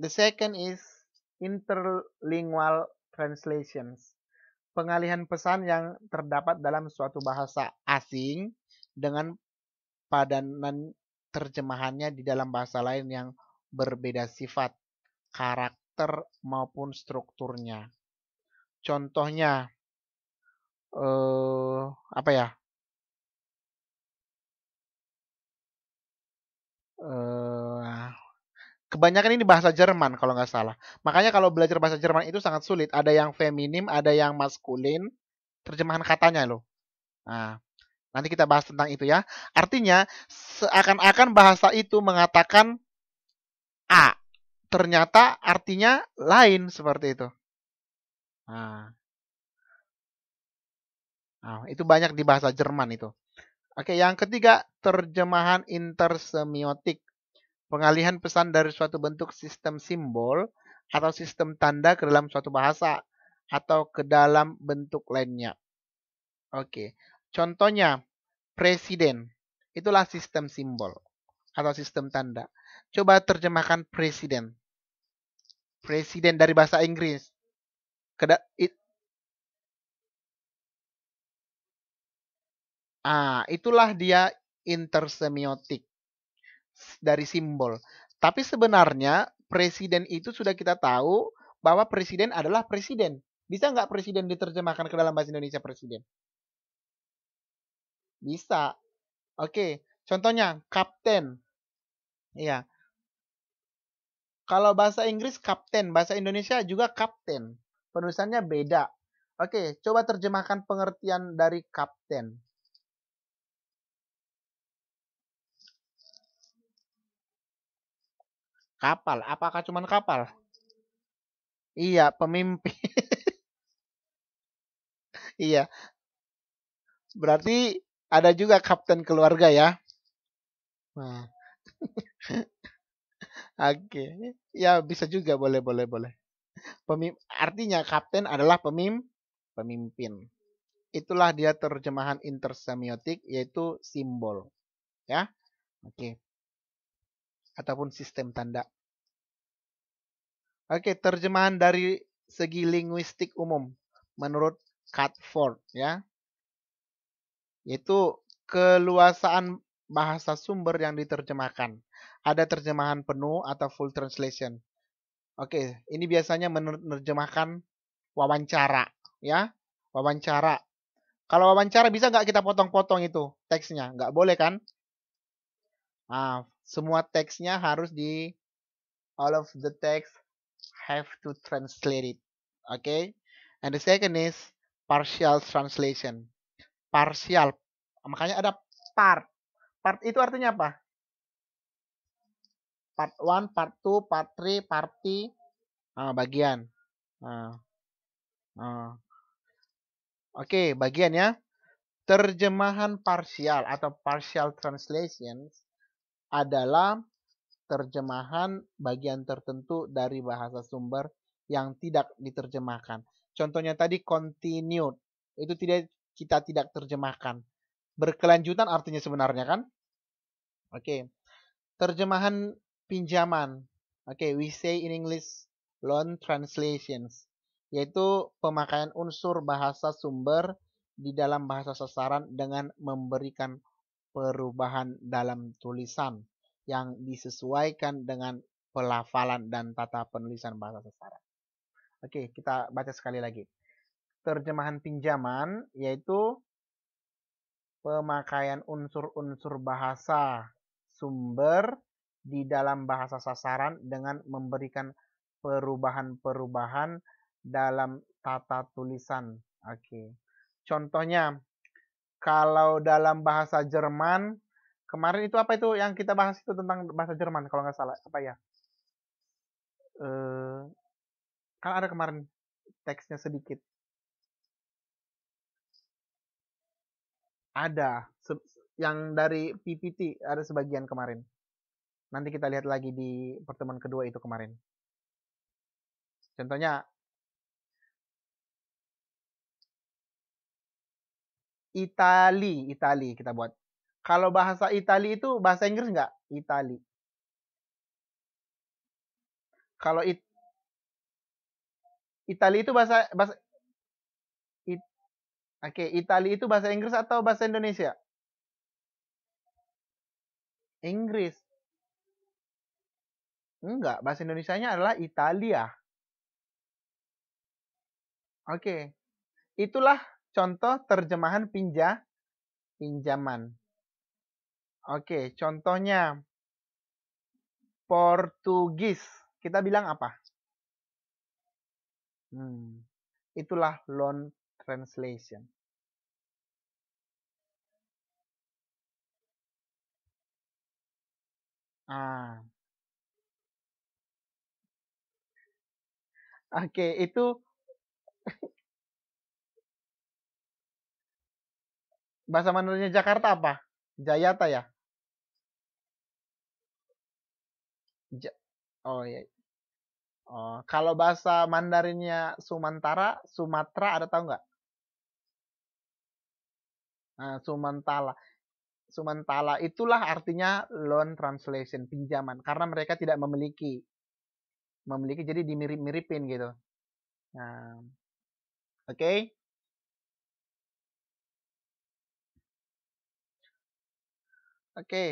Speaker 1: the second is interlingual translations pengalihan pesan yang terdapat dalam suatu bahasa asing dengan padanan terjemahannya di dalam bahasa lain yang berbeda sifat, karakter maupun strukturnya. Contohnya eh apa ya? Eh kebanyakan ini bahasa Jerman kalau nggak salah. Makanya kalau belajar bahasa Jerman itu sangat sulit. Ada yang feminim, ada yang maskulin. Terjemahan katanya loh. Nah, nanti kita bahas tentang itu ya. Artinya seakan-akan bahasa itu mengatakan A. Ternyata artinya lain seperti itu. Nah, nah itu banyak di bahasa Jerman itu. Oke, yang ketiga terjemahan intersemiotik Pengalihan pesan dari suatu bentuk sistem simbol atau sistem tanda ke dalam suatu bahasa atau ke dalam bentuk lainnya. Oke, contohnya presiden itulah sistem simbol atau sistem tanda. Coba terjemahkan presiden. Presiden dari bahasa Inggris. Keda it ah, itulah dia intersemiotik dari simbol. Tapi sebenarnya presiden itu sudah kita tahu bahwa presiden adalah presiden. Bisa nggak presiden diterjemahkan ke dalam bahasa Indonesia presiden? Bisa. Oke, contohnya kapten. Iya. Kalau bahasa Inggris kapten, bahasa Indonesia juga kapten. Penulisannya beda. Oke, coba terjemahkan pengertian dari kapten. Kapal. Apakah cuman kapal? Iya, pemimpin. iya. Berarti ada juga kapten keluarga ya. Nah. Oke. Ya, bisa juga boleh boleh boleh. Pemim artinya kapten adalah pemim pemimpin. Itulah dia terjemahan intersemiotik yaitu simbol. Ya. Oke. Okay ataupun sistem tanda. Oke, terjemahan dari segi linguistik umum menurut Catford ya. Yaitu keluasaan bahasa sumber yang diterjemahkan. Ada terjemahan penuh atau full translation. Oke, ini biasanya menerjemahkan wawancara ya, wawancara. Kalau wawancara bisa nggak kita potong-potong itu teksnya? Nggak boleh kan? Nah, semua teksnya harus di all of the text have to translate it. Okay? And the second is partial translation. Partial. Makanya ada part. Part itu artinya apa? Part 1, part 2, part 3, part ah, bagian. Ah. Ah. Oke, okay, bagian ya. Terjemahan parsial atau partial translations adalah terjemahan bagian tertentu dari bahasa sumber yang tidak diterjemahkan. Contohnya tadi continued, itu tidak kita tidak terjemahkan. Berkelanjutan artinya sebenarnya kan? Oke. Okay. Terjemahan pinjaman. Oke, okay, we say in English loan translations yaitu pemakaian unsur bahasa sumber di dalam bahasa sasaran dengan memberikan perubahan dalam tulisan yang disesuaikan dengan pelafalan dan tata penulisan bahasa sasaran. Oke, kita baca sekali lagi. Terjemahan pinjaman yaitu pemakaian unsur-unsur bahasa sumber di dalam bahasa sasaran dengan memberikan perubahan-perubahan dalam tata tulisan. Oke. Contohnya kalau dalam bahasa Jerman, kemarin itu apa itu yang kita bahas itu tentang bahasa Jerman kalau nggak salah apa ya? Eh, kan ada kemarin teksnya sedikit. Ada yang dari PPT ada sebagian kemarin. Nanti kita lihat lagi di pertemuan kedua itu kemarin. Contohnya Itali, Itali kita buat. Kalau bahasa Itali itu bahasa Inggris enggak? Itali. Kalau it, Itali itu bahasa bahasa it, Oke, okay, Itali itu bahasa Inggris atau bahasa Indonesia? Inggris. Enggak, bahasa Indonesianya adalah Italia. Oke. Okay. Itulah Contoh terjemahan pinja, pinjaman. Oke, contohnya Portugis. Kita bilang apa? Hmm, itulah loan translation. Ah. Oke, itu Bahasa Mandarinnya Jakarta apa? Jayata ya? Ja oh iya. Oh, kalau bahasa Mandarinnya Sumantara, Sumatera ada tahu nggak? Nah, Sumantala. Sumantala itulah artinya loan translation, pinjaman. Karena mereka tidak memiliki. Memiliki jadi dimirip-miripin gitu. Nah, oke. Okay. Oke. Okay.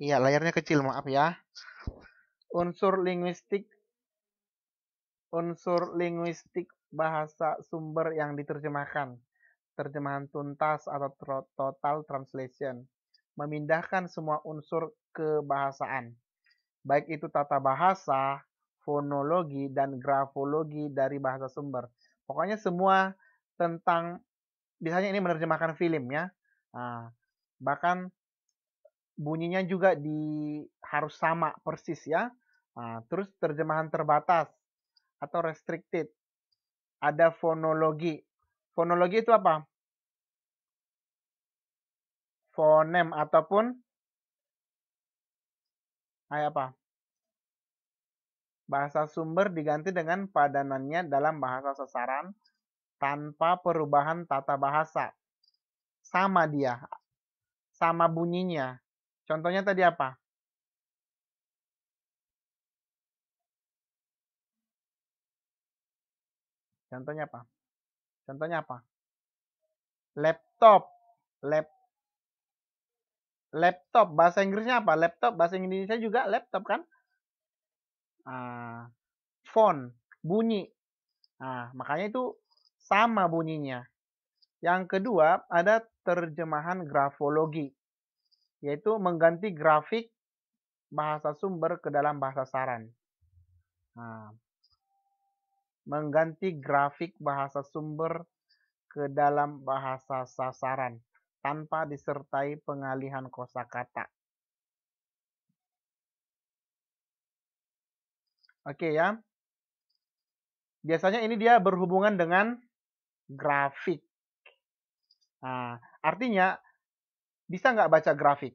Speaker 1: Iya, layarnya kecil, maaf ya. Unsur linguistik unsur linguistik bahasa sumber yang diterjemahkan. Terjemahan tuntas atau total translation memindahkan semua unsur kebahasaan, baik itu tata bahasa, fonologi, dan grafologi dari bahasa sumber. Pokoknya semua tentang, biasanya ini menerjemahkan film ya, Nah, bahkan bunyinya juga di harus sama persis ya. Nah, terus terjemahan terbatas atau restricted. Ada fonologi. Fonologi itu apa? Fonem ataupun ay apa? Bahasa sumber diganti dengan padanannya dalam bahasa sasaran tanpa perubahan tata bahasa sama dia, sama bunyinya. Contohnya tadi apa? Contohnya apa? Contohnya apa? Laptop, lap, laptop. Bahasa Inggrisnya apa? Laptop. Bahasa Indonesia juga laptop kan? Ah, phone, bunyi. Ah, makanya itu sama bunyinya. Yang kedua ada terjemahan grafologi, yaitu mengganti grafik bahasa sumber ke dalam bahasa saran. Nah, mengganti grafik bahasa sumber ke dalam bahasa sasaran tanpa disertai pengalihan kosakata. Oke ya. Biasanya ini dia berhubungan dengan grafik. Nah, Artinya, bisa nggak baca grafik?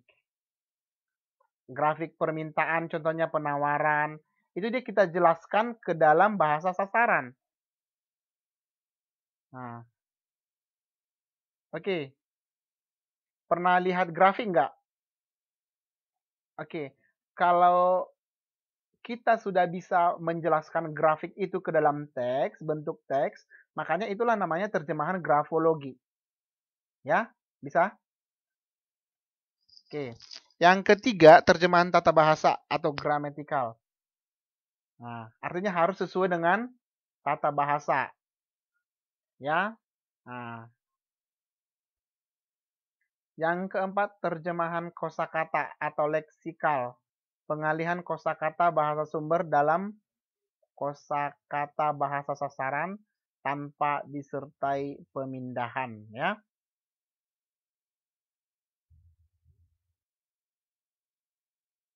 Speaker 1: Grafik permintaan, contohnya penawaran, itu dia kita jelaskan ke dalam bahasa sasaran. Nah, oke. Okay. Pernah lihat grafik nggak? Oke, okay. kalau kita sudah bisa menjelaskan grafik itu ke dalam teks, bentuk teks, makanya itulah namanya terjemahan grafologi. Ya, bisa? Oke. Yang ketiga, terjemahan tata bahasa atau grammatical. Nah, artinya harus sesuai dengan tata bahasa. Ya. Nah. Yang keempat, terjemahan kosakata atau leksikal. Pengalihan kosakata bahasa sumber dalam kosakata bahasa sasaran tanpa disertai pemindahan, ya.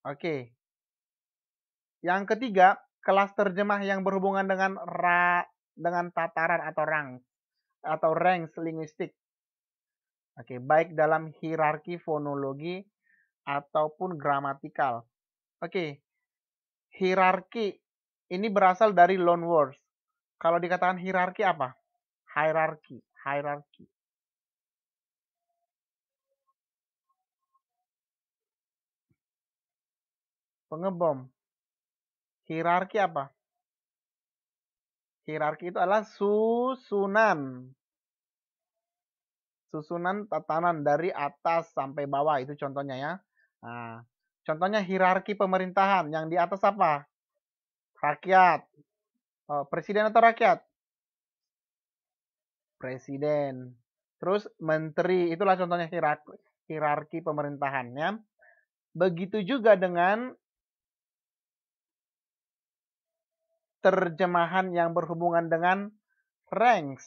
Speaker 1: Oke. Yang ketiga, kelas terjemah yang berhubungan dengan ra, dengan tataran atau rang atau ranks linguistik. Oke, baik dalam hierarki fonologi ataupun gramatikal. Oke. Hierarki ini berasal dari loan words. Kalau dikatakan hierarki apa? Hierarki, hierarki. pengebom. Hierarki apa? Hierarki itu adalah susunan. Susunan tatanan dari atas sampai bawah itu contohnya ya. Nah, contohnya hierarki pemerintahan yang di atas apa? Rakyat. Oh, presiden atau rakyat? Presiden. Terus menteri, itulah contohnya hierarki, hierarki pemerintahannya. Begitu juga dengan terjemahan yang berhubungan dengan ranks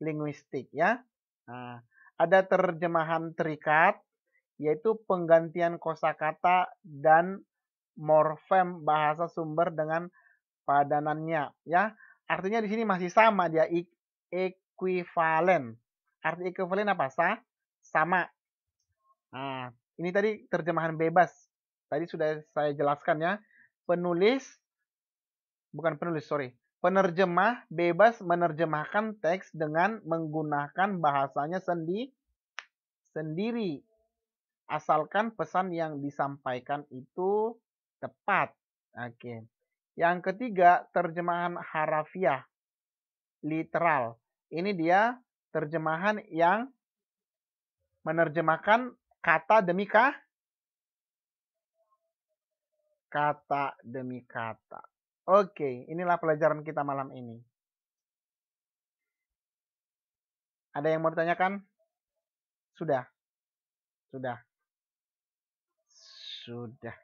Speaker 1: linguistik ya. Nah, ada terjemahan terikat yaitu penggantian kosakata dan morfem bahasa sumber dengan padanannya ya. Artinya di sini masih sama dia e-, equivalent. Arti equivalent apa? sah? sama. Nah, ini tadi terjemahan bebas. Tadi sudah saya jelaskan ya. Penulis bukan penulis sorry penerjemah bebas menerjemahkan teks dengan menggunakan bahasanya sendi sendiri asalkan pesan yang disampaikan itu tepat. Oke. Yang ketiga, terjemahan harafiah literal. Ini dia terjemahan yang menerjemahkan kata demi kah? kata demi kata. Oke, inilah pelajaran kita malam ini. Ada yang mau ditanyakan? Sudah. Sudah. Sudah.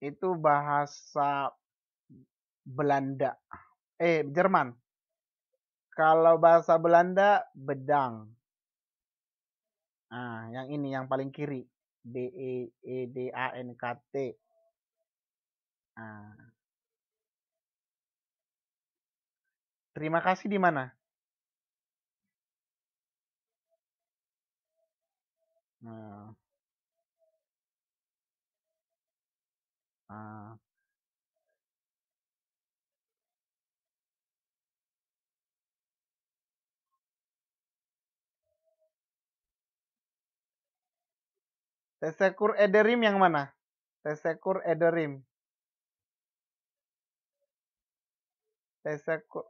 Speaker 1: Itu bahasa Belanda. Eh, Jerman. Kalau bahasa Belanda, bedang Nah, yang ini yang paling kiri. B E E D A N K T. Nah. Terima kasih di mana? Nah. Nah. Tesekur Ederim yang mana? Tesekur Ederim. Tesekur.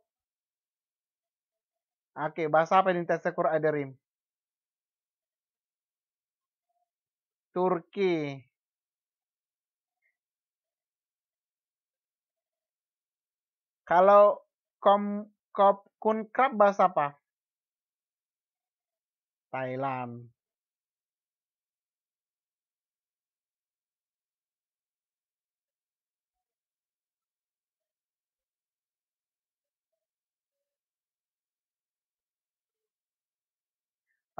Speaker 1: Oke, bahasa apa ini Tesekur Ederim? Turki. Kalau kom, kop, kunkrab bahasa apa? Thailand.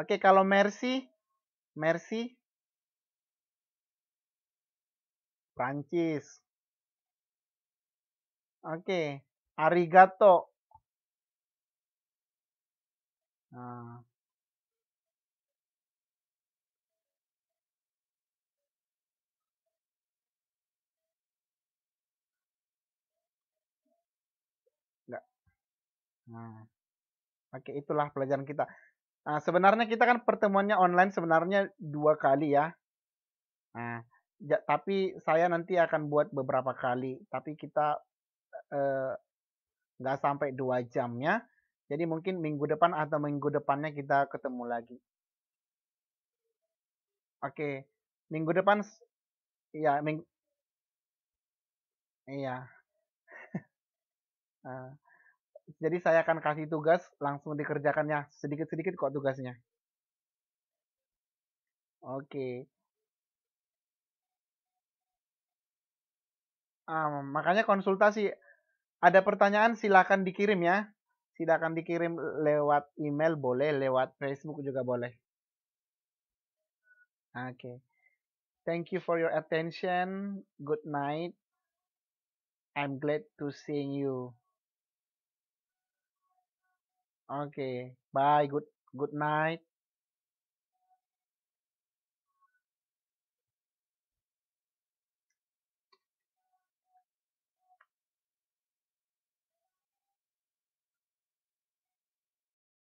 Speaker 1: Oke, kalau Mercy, Mercy, Prancis. Oke, arigato. Nah. Nah. Oke, itulah pelajaran kita. Nah, sebenarnya kita kan pertemuannya online sebenarnya dua kali ya. Nah, ya, tapi saya nanti akan buat beberapa kali, tapi kita eh, nggak eh, sampai dua jamnya. Jadi mungkin minggu depan atau minggu depannya kita ketemu lagi. Oke, minggu depan, ya ming, iya. uh, Jadi saya akan kasih tugas langsung dikerjakannya sedikit-sedikit kok tugasnya. Oke. Um, makanya konsultasi. Ada pertanyaan silakan dikirim ya. Silakan dikirim lewat email boleh, lewat Facebook juga boleh. Oke. Thank you for your attention. Good night. I'm glad to seeing you. Oke, okay. bye, good good night.